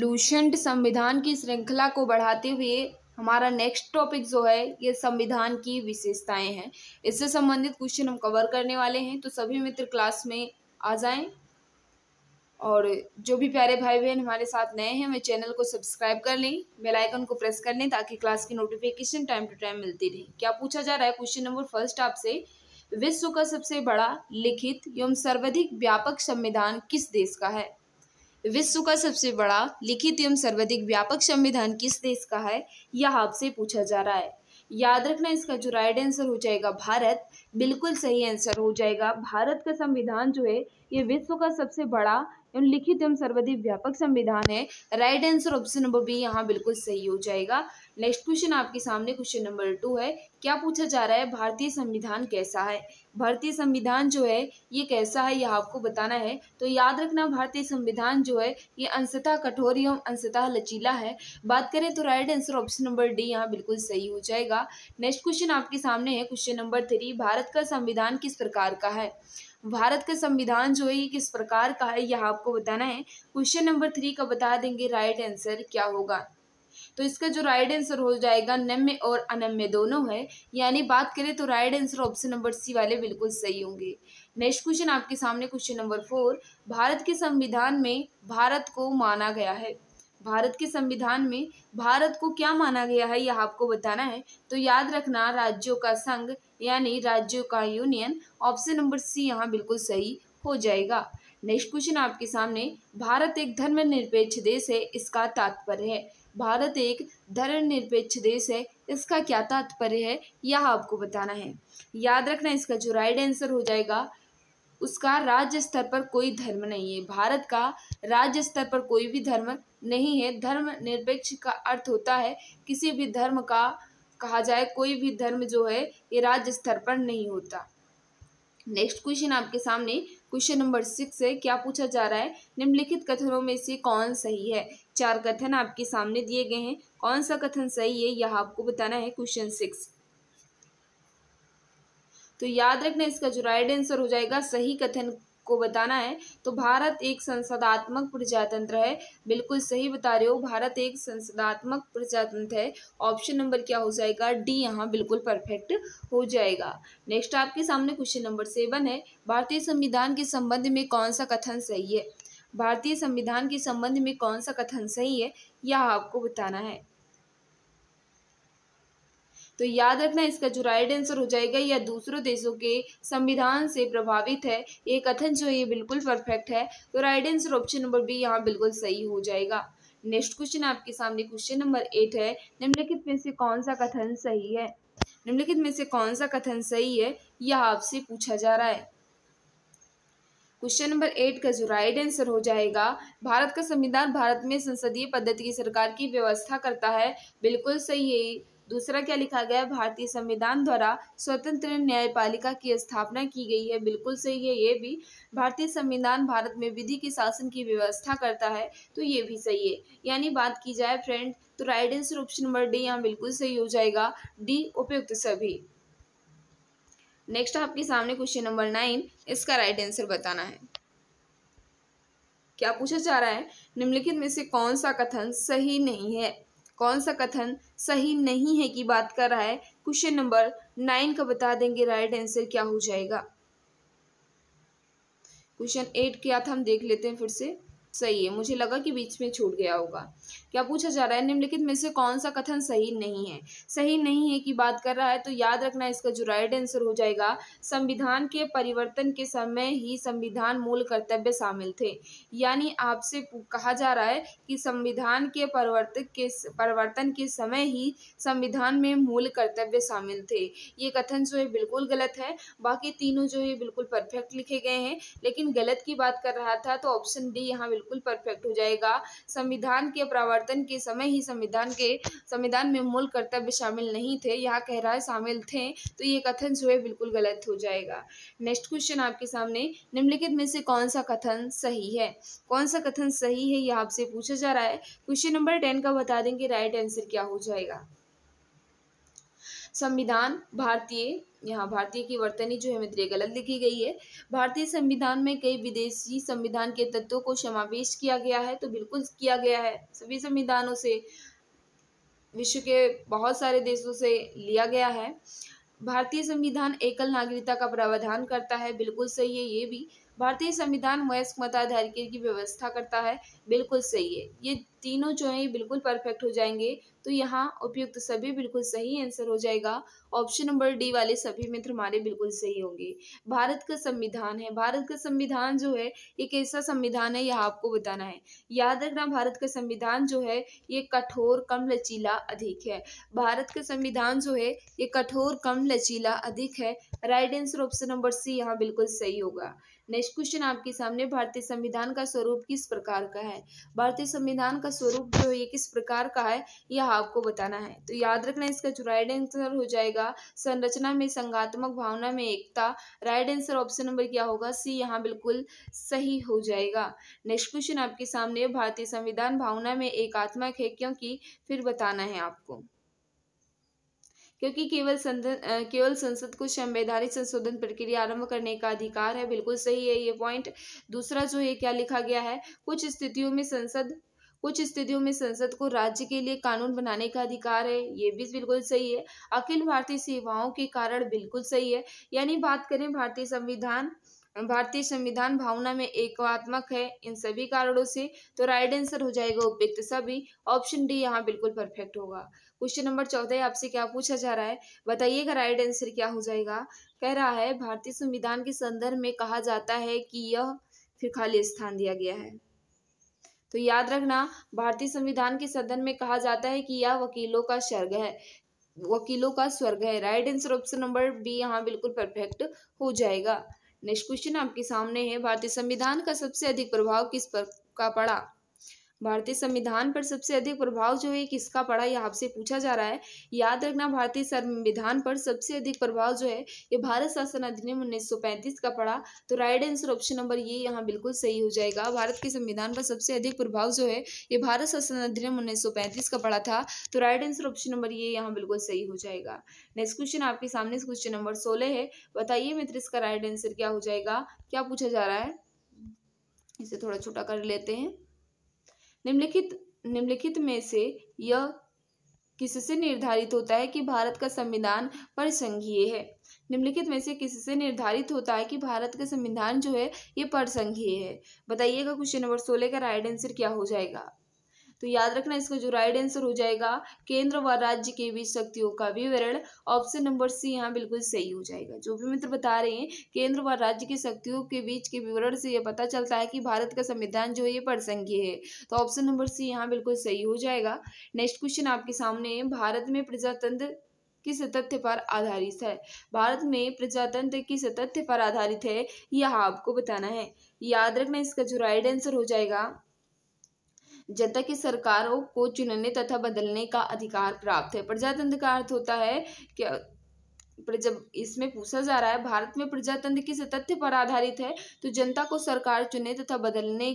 लूशंट संविधान की श्रृंखला को बढ़ाते हुए हमारा नेक्स्ट टॉपिक जो है ये संविधान की विशेषताएं हैं इससे संबंधित क्वेश्चन हम कवर करने वाले हैं तो सभी मित्र क्लास में आ जाएं और जो भी प्यारे भाई बहन हमारे साथ नए हैं वे चैनल को सब्सक्राइब कर लें बेल आइकन को प्रेस कर लें ताकि क्लास की नोटिफिकेशन टाइम टू टाइम मिलती रहे क्या पूछा जा रहा है क्वेश्चन नंबर फर्स्ट आपसे विश्व का सबसे बड़ा लिखित एवं सर्वाधिक व्यापक संविधान किस देश का है विश्व का सबसे बड़ा लिखित एवं सर्वाधिक व्यापक संविधान किस देश का है यह आपसे पूछा जा रहा है याद रखना इसका जो राइट आंसर हो जाएगा भारत बिल्कुल सही आंसर हो जाएगा भारत का संविधान जो है ये विश्व का सबसे बड़ा एवं एवं सर्वाधिक व्यापक संविधान है right answer option number B यहाँ बिल्कुल सही हो जाएगा नेक्स्ट क्वेश्चन आपके सामने क्वेश्चन नंबर टू है क्या पूछा जा रहा है भारतीय संविधान कैसा है भारतीय संविधान जो है ये कैसा है यह आपको बताना है तो याद रखना भारतीय संविधान जो है ये अंशतः कठोर एवं अंशतः लचीला है बात करें तो right answer option number D यहाँ बिल्कुल सही हो जाएगा नेक्स्ट क्वेश्चन आपके सामने है क्वेश्चन नंबर थ्री भारत का संविधान किस प्रकार का है भारत का संविधान जो है ये किस प्रकार का है यह आपको बताना है क्वेश्चन नंबर थ्री का बता देंगे राइट आंसर क्या होगा तो इसका जो राइट आंसर हो जाएगा नम्य और अनम्य दोनों है यानी बात करें तो right answer option number C वाले बिल्कुल सही होंगे नेक्स्ट क्वेश्चन आपके सामने क्वेश्चन नंबर फोर भारत के संविधान में भारत को माना गया है भारत के संविधान में भारत को क्या माना गया है यह आपको बताना है तो याद रखना राज्यों का संघ यानी राज्यों का यूनियन ऑप्शन नंबर सी यहाँ बिल्कुल सही हो जाएगा नेक्स्ट क्वेश्चन आपके सामने भारत एक धर्मनिरपेक्ष देश है इसका तात्पर्य है भारत एक धर्मनिरपेक्ष देश है इसका क्या तात्पर्य है यह आपको बताना है याद रखना इसका जो राइट आंसर हो जाएगा उसका राज्य स्तर पर कोई धर्म नहीं है भारत का राज्य स्तर पर कोई भी धर्म नहीं है धर्म निरपेक्ष का अर्थ होता है किसी भी धर्म का कहा जाए कोई भी धर्म जो है ये राज्य स्तर पर नहीं होता नेक्स्ट क्वेश्चन आपके सामने क्वेश्चन नंबर सिक्स है क्या पूछा जा रहा है निम्नलिखित कथनों में से कौन सही है चार कथन आपके सामने दिए गए हैं कौन सा कथन सही है यह आपको बताना है क्वेश्चन सिक्स तो याद रखना इसका जो राइट आंसर हो जाएगा सही कथन को बताना है तो भारत एक संसदात्मक प्रजातंत्र है बिल्कुल सही बता रहे हो भारत एक संसदात्मक प्रजातंत्र है ऑप्शन नंबर क्या हो जाएगा डी यहाँ बिल्कुल परफेक्ट हो जाएगा नेक्स्ट आपके सामने क्वेश्चन नंबर सेवन है भारतीय संविधान के संबंध में कौन सा कथन सही है भारतीय संविधान के संबंध में कौन सा कथन सही है यह आपको बताना है तो याद रखना इसका जो राइट आंसर हो जाएगा या दूसरों देशों के संविधान से प्रभावित है ये कथन जो ये बिल्कुल परफेक्ट है तो right answer option number B यहाँ बिल्कुल सही हो जाएगा नेक्स्ट क्वेश्चन आपके सामने क्वेश्चन नंबर एट है निम्नलिखित में से कौन सा कथन सही है निम्नलिखित में से कौन सा कथन सही है यह आपसे पूछा जा रहा है क्वेश्चन नंबर एट का जो राइट आंसर हो जाएगा भारत का संविधान भारत में संसदीय पद्धति की सरकार की व्यवस्था करता है बिल्कुल सही है दूसरा क्या लिखा गया भारतीय संविधान द्वारा स्वतंत्र न्यायपालिका की स्थापना की गई है बिल्कुल सही है ये भी भारतीय संविधान भारत में विधि के शासन की व्यवस्था करता है तो ये भी सही है यानी बात की जाए फ्रेंड तो right answer option number D यहाँ बिल्कुल सही हो जाएगा डी उपयुक्त सभी नेक्स्ट आपके सामने क्वेश्चन नंबर नाइन इसका राइट आंसर बताना है क्या पूछा जा रहा है निम्नलिखित में से कौन सा कथन सही नहीं है कौन सा कथन सही नहीं है की बात कर रहा है क्वेश्चन नंबर नाइन का बता देंगे राइट आंसर क्या हो जाएगा क्वेश्चन एट क्या था हम देख लेते हैं फिर से सही है मुझे लगा कि बीच में छूट गया होगा क्या पूछा जा रहा है निम्नलिखित में से कौन सा कथन सही नहीं है सही नहीं है की बात कर रहा है तो याद रखना इसका जो राइट आंसर हो जाएगा संविधान के परिवर्तन के समय ही संविधान मूल कर्तव्य शामिल थे यानी आपसे कहा जा रहा है कि संविधान के परिवर्तक के परिवर्तन के समय ही संविधान में मूल कर्तव्य शामिल थे ये कथन जो है बिल्कुल गलत है बाकी तीनों जो है बिल्कुल परफेक्ट लिखे गए हैं लेकिन गलत की बात कर रहा था तो ऑप्शन डी यहाँ बिल्कुल परफेक्ट हो जाएगा संविधान के प्रवर्तन परिवर्तन के समय ही संविधान के संविधान में मूल कर्तव्य शामिल नहीं थे यहाँ कह रहा है शामिल थे तो ये कथन जो है बिल्कुल गलत हो जाएगा नेक्स्ट क्वेश्चन आपके सामने निम्नलिखित में से कौन सा कथन सही है कौन सा कथन सही है यह आपसे पूछा जा रहा है क्वेश्चन नंबर टेन का बता देंगे राइट आंसर क्या हो जाएगा संविधान भारतीय यहाँ भारतीय की वर्तनी जो है मित्र गलत लिखी गई है भारतीय संविधान में कई विदेशी संविधान के तत्वों को समावेश किया गया है तो बिल्कुल किया गया है सभी संविधानों से विश्व के बहुत सारे देशों से लिया गया है भारतीय संविधान एकल नागरिकता का प्रावधान करता है बिल्कुल सही है ये भी भारतीय संविधान वयस्क मताधिकार की व्यवस्था करता है बिल्कुल सही है ये तीनों जो है बिल्कुल परफेक्ट हो जाएंगे तो यहाँ उपयुक्त सभी बिल्कुल सही आंसर हो जाएगा ऑप्शन नंबर डी वाले सभी मित्र हमारे बिल्कुल सही होंगे भारत का संविधान है भारत का संविधान जो है ये कैसा संविधान है यह आपको बताना है याद रखना भारत का संविधान जो है ये कठोर कम लचीला अधिक है भारत का संविधान जो है ये कठोर कम लचीला अधिक है right answer option number C यहाँ बिल्कुल सही होगा नेक्स्ट क्वेश्चन आपके सामने भारतीय संविधान का स्वरूप किस प्रकार का है भारतीय संविधान का स्वरूप जो है किस प्रकार का है यह आपको बताना है तो याद रखना इसका जो राइट आंसर हो जाएगा संरचना में संगात्मक भावना में एकता राइट आंसर ऑप्शन नंबर क्या होगा सी यहाँ बिल्कुल सही हो जाएगा नेक्स्ट क्वेश्चन आपके सामने भारतीय संविधान भावना में एकात्मक है क्योंकि फिर बताना है आपको क्योंकि केवल संसद केवल संसद को संवैधानिक संशोधन प्रक्रिया आरंभ करने का अधिकार है बिल्कुल सही है ये पॉइंट दूसरा जो है क्या लिखा गया है कुछ स्थितियों में संसद कुछ स्थितियों में संसद को राज्य के लिए कानून बनाने का अधिकार है ये भी बिल्कुल सही है अखिल भारतीय सेवाओं के कारण बिल्कुल सही है यानी बात करें भारतीय संविधान भारतीय संविधान भावना में एकवात्मक है इन सभी कारणों से तो राइट आंसर हो जाएगा उपयुक्त सभी ऑप्शन डी यहाँ बिल्कुल परफेक्ट होगा क्वेश्चन नंबर चौदह आपसे क्या पूछा जा रहा है बताइएगा राइट आंसर क्या हो जाएगा कह रहा है भारतीय संविधान के संदर्भ में कहा जाता है कि यह फिर खाली स्थान दिया गया है तो याद रखना भारतीय संविधान के सदन में कहा जाता है कि यह वकीलों का स्वर्ग है वकीलों का स्वर्ग है right answer option number B यहाँ बिल्कुल परफेक्ट हो जाएगा नेक्स्ट क्वेश्चन आपके सामने है भारतीय संविधान का सबसे अधिक प्रभाव किस पर का पड़ा भारतीय संविधान पर सबसे अधिक प्रभाव जो है किसका पड़ा यह आपसे पूछा जा रहा है याद रखना भारतीय संविधान पर सबसे अधिक प्रभाव जो है ये भारत शासन अधिनियम उन्नीस का पड़ा तो राइट आंसर ऑप्शन नंबर ये यहाँ बिल्कुल सही हो जाएगा भारत के संविधान पर सबसे अधिक प्रभाव जो है ये भारत शासन अधिनियम उन्नीस का पड़ा था तो राइट आंसर ऑप्शन नंबर ये यहाँ बिल्कुल सही हो जाएगा नेक्स्ट क्वेश्चन आपके सामने क्वेश्चन नंबर सोलह है बताइए मित्र इसका राइट आंसर क्या हो जाएगा क्या पूछा जा रहा है इसे थोड़ा छोटा कर लेते हैं निम्नलिखित निम्नलिखित में से यह किससे निर्धारित होता है कि भारत का संविधान परसंघीय है निम्नलिखित में से किससे निर्धारित होता है कि भारत का संविधान जो है ये परसंघीय है बताइएगा क्वेश्चन नंबर सोलह का राइट आंसर क्या हो जाएगा तो याद रखना इसका जो राइट आंसर हो जाएगा केंद्र व राज्य के बीच शक्तियों का विवरण ऑप्शन नंबर सी यहाँ बिल्कुल सही हो जाएगा जो भी मित्र बता रहे हैं केंद्र व राज्य की शक्तियों के बीच के विवरण से यह पता चलता है कि भारत का संविधान जो है ये प्रसंगी है तो ऑप्शन नंबर सी यहाँ बिल्कुल सही हो जाएगा नेक्स्ट क्वेश्चन आपके सामने है भारत में प्रजातंत्र किस तथ्य पर आधारित है भारत में प्रजातंत्र किस तथ्य पर आधारित है यह आपको बताना है याद रखना इसका जो राइट आंसर हो जाएगा जनता की सरकारों को चुनने तथा बदलने का अधिकार प्राप्त है प्रजातंत्र का अर्थ होता है कि जब इसमें पूछा जा रहा है भारत में प्रजातंत्र किस तथ्य पर आधारित है तो जनता को सरकार चुने तथा बदलने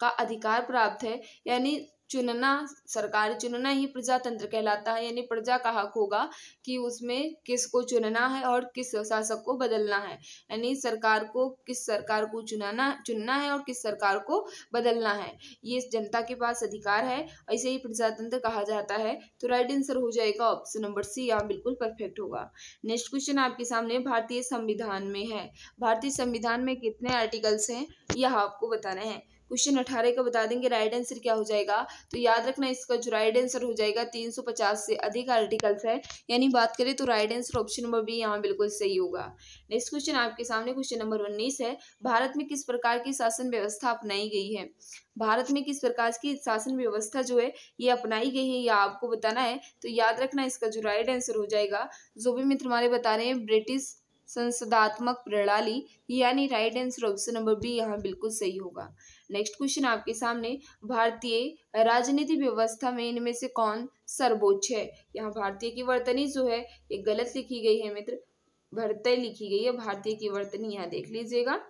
का अधिकार प्राप्त है यानी चुनना सरकार चुनना ही प्रजातंत्र कहलाता है यानी प्रजा का हक होगा कि उसमें किस को चुनना है और किस शासक को बदलना है यानी सरकार को किस सरकार को चुनाना चुनना है और किस सरकार को बदलना है ये जनता के पास अधिकार है ऐसे ही प्रजातंत्र कहा जाता है तो राइट आंसर हो जाएगा ऑप्शन नंबर सी यहाँ बिल्कुल परफेक्ट होगा नेक्स्ट क्वेश्चन आपके सामने भारतीय संविधान में है भारतीय संविधान में कितने आर्टिकल्स हैं यह आपको बताना है क्वेश्चन अठारह का बता देंगे राइट आंसर क्या हो जाएगा तो याद रखना इसका जो राइट आंसर हो जाएगा तीन सौ पचास से अधिक आर्टिकल्स है यानी बात करें तो right answer option number B यहाँ बिल्कुल सही होगा नेक्स्ट क्वेश्चन आपके सामने क्वेश्चन नंबर उन्नीस है भारत में किस प्रकार की शासन व्यवस्था अपनाई गई है भारत में किस प्रकार की शासन व्यवस्था जो है ये अपनाई गई है या आपको बताना है तो याद रखना इसका जो राइट आंसर हो जाएगा जो भी मित्र हमारे बता रहे हैं ब्रिटिश संसदात्मक प्रणाली यानी right answer option number B यहाँ बिल्कुल सही होगा नेक्स्ट क्वेश्चन आपके सामने भारतीय राजनीति व्यवस्था में इनमें से कौन सर्वोच्च है यहाँ भारतीय की वर्तनी जो है ये गलत लिखी गई है मित्र भरतय लिखी गई है भारतीय की वर्तनी यहाँ देख लीजिएगा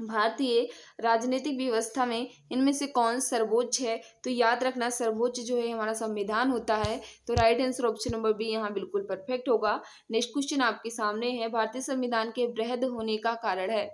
भारतीय राजनीतिक व्यवस्था में इनमें से कौन सर्वोच्च है तो याद रखना सर्वोच्च जो है हमारा संविधान होता है तो right answer option number B यहाँ बिल्कुल परफेक्ट होगा नेक्स्ट क्वेश्चन आपके सामने है भारतीय संविधान के वृहद होने का कारण है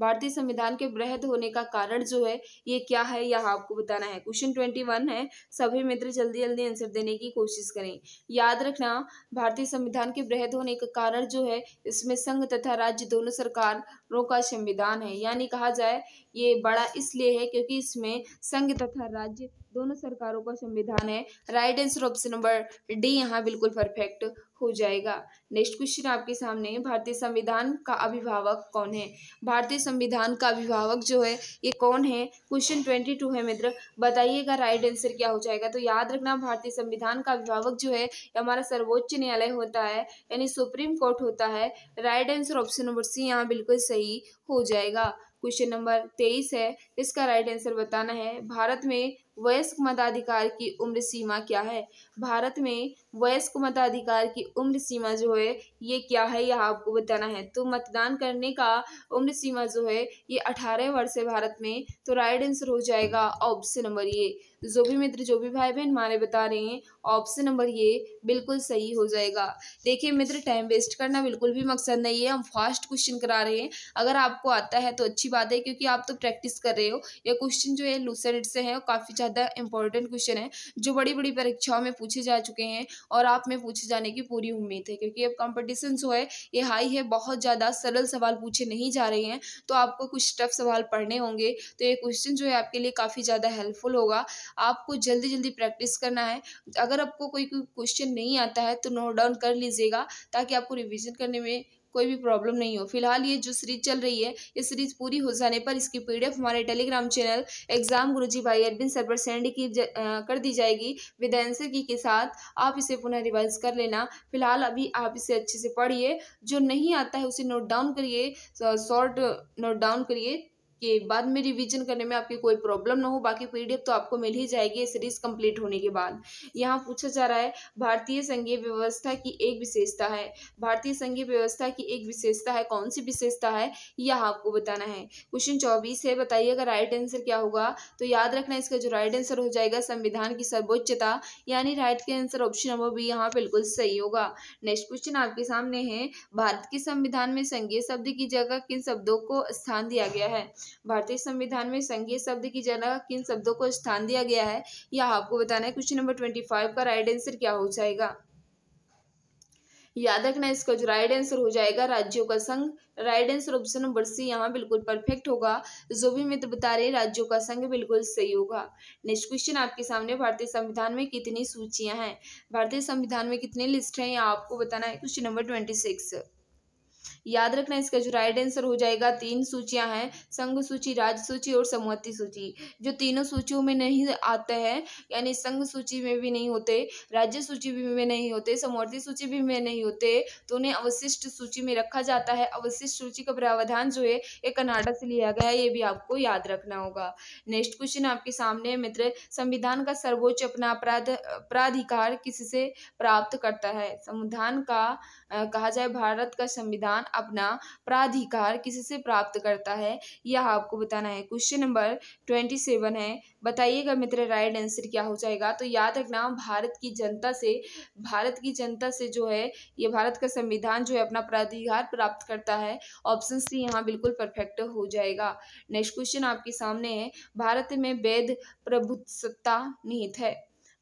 भारतीय संविधान के बृहद होने का कारण जो है ये क्या है यह आपको बताना है क्वेश्चन ट्वेंटी वन है सभी मित्र जल्दी जल्दी आंसर देने की कोशिश करें याद रखना भारतीय संविधान के बृहद होने का कारण जो है इसमें संघ तथा राज्य दोनों सरकारों का संविधान है यानी कहा जाए ये बड़ा इसलिए है क्योंकि इसमें संघ तथा राज्य दोनों सरकारों का संविधान है right answer option number D यहाँ बिल्कुल परफेक्ट हो जाएगा नेक्स्ट क्वेश्चन आपके सामने भारतीय संविधान का अभिभावक कौन है भारतीय संविधान का अभिभावक जो है ये कौन है क्वेश्चन ट्वेंटी टू है मित्र बताइएगा राइट आंसर क्या हो जाएगा तो याद रखना भारतीय संविधान का अभिभावक जो है हमारा सर्वोच्च न्यायालय होता है यानी सुप्रीम कोर्ट होता है right answer option number C यहाँ बिल्कुल सही हो जाएगा क्वेश्चन नंबर तेईस है इसका राइट आंसर बताना है भारत में वयस्क मताधिकार की उम्र सीमा क्या है भारत में वयस्क मताधिकार की उम्र सीमा जो है ये क्या है यह आपको बताना है तो मतदान करने का उम्र सीमा जो है ये अठारह वर्ष है भारत में तो राइट आंसर हो जाएगा ऑप्शन नंबर ये जो भी मित्र जो भी भाई बहन माने बता रहे हैं ऑप्शन नंबर ये बिल्कुल सही हो जाएगा देखिए मित्र टाइम वेस्ट करना बिल्कुल भी मकसद नहीं है हम फास्ट क्वेश्चन करा रहे हैं अगर आपको आता है तो अच्छी बात है क्योंकि आप तो प्रैक्टिस कर रहे हो यह क्वेश्चन जो है लूसर से है काफ़ी ज़्यादा इंपॉर्टेंट क्वेश्चन है जो बड़ी बड़ी परीक्षाओं में पूछे जा चुके हैं और आप में पूछे जाने की पूरी उम्मीद है क्योंकि अब कॉम्पिटिशन जो है ये हाई है बहुत ज़्यादा सरल सवाल पूछे नहीं जा रहे हैं तो आपको कुछ टफ सवाल पढ़ने होंगे तो ये क्वेश्चन जो है आपके लिए काफ़ी ज़्यादा हेल्पफुल होगा आपको जल्दी जल्दी प्रैक्टिस करना है अगर आपको कोई क्वेश्चन नहीं आता है तो नोट डाउन कर लीजिएगा ताकि आपको रिविज़न करने में कोई भी प्रॉब्लम नहीं हो फिलहाल ये जो सीरीज चल रही है ये सीरीज पूरी हो जाने पर इसकी पी हमारे टेलीग्राम चैनल एग्जाम जी भाई अरविंद सर पर सेंड की कर दी जाएगी विद आंसर की के साथ आप इसे पुनः रिवाइज कर लेना फिलहाल अभी आप इसे अच्छे से पढ़िए जो नहीं आता है उसे नोट डाउन करिए शॉर्ट नोट डाउन करिए कि बाद में रिवीजन करने में आपकी कोई प्रॉब्लम ना हो बाकी पीडीएफ तो आपको मिल ही जाएगी सीरीज कंप्लीट होने के बाद यहाँ पूछा जा रहा है भारतीय संघीय व्यवस्था की एक विशेषता है भारतीय संघीय व्यवस्था की एक विशेषता है कौन सी विशेषता है यह आपको बताना है क्वेश्चन चौबीस है बताइए अगर राइट आंसर क्या होगा तो याद रखना इसका जो राइट आंसर हो जाएगा संविधान की सर्वोच्चता यानी राइट के आंसर ऑप्शन नंबर बी यहाँ बिल्कुल सही होगा नेक्स्ट क्वेश्चन आपके सामने है भारत के संविधान में संघीय शब्द की जगह किन शब्दों को स्थान दिया गया है भारतीय संविधान में संघीय शब्द की जगह किन शब्दों को स्थान दिया गया है यह आपको बताना है क्वेश्चन नंबर ट्वेंटी फाइव का राइट आंसर क्या हो जाएगा याद रखना इसका जो राइट आंसर हो जाएगा राज्यों का संघ right answer option number C यहाँ बिल्कुल परफेक्ट होगा जो भी मित्र बता रहे राज्यों का संघ बिल्कुल सही होगा नेक्स्ट क्वेश्चन आपके सामने भारतीय संविधान में कितनी सूचियां हैं भारतीय संविधान में कितने लिस्ट हैं यहाँ आपको बताना है क्वेश्चन नंबर ट्वेंटी सिक्स याद रखना इसका जो राइट आंसर हो जाएगा तीन सूचियां हैं संघ सूची राज्य सूची और समवर्ती सूची जो तीनों सूचियों में नहीं आते हैं यानी संघ सूची में भी नहीं होते राज्य सूची भी में नहीं होते समवर्ती सूची भी में नहीं होते तो उन्हें अवशिष्ट सूची में रखा जाता है अवशिष्ट सूची का प्रावधान जो है ये कर्नाटक से लिया गया है ये भी आपको याद रखना होगा नेक्स्ट क्वेश्चन आपके सामने मित्र संविधान का सर्वोच्च अपना अपराध प्राधिकार किससे प्राप्त करता है संविधान का कहा जाए भारत का संविधान दौरान अपना प्राधिकार किसी से प्राप्त करता है यह आपको बताना है क्वेश्चन नंबर ट्वेंटी सेवन है बताइएगा मित्र राइट आंसर क्या हो जाएगा तो याद रखना भारत की जनता से भारत की जनता से जो है ये भारत का संविधान जो है अपना प्राधिकार प्राप्त करता है ऑप्शन सी यहाँ बिल्कुल परफेक्ट हो जाएगा नेक्स्ट क्वेश्चन आपके सामने है भारत में वैध प्रभुसत्ता निहित है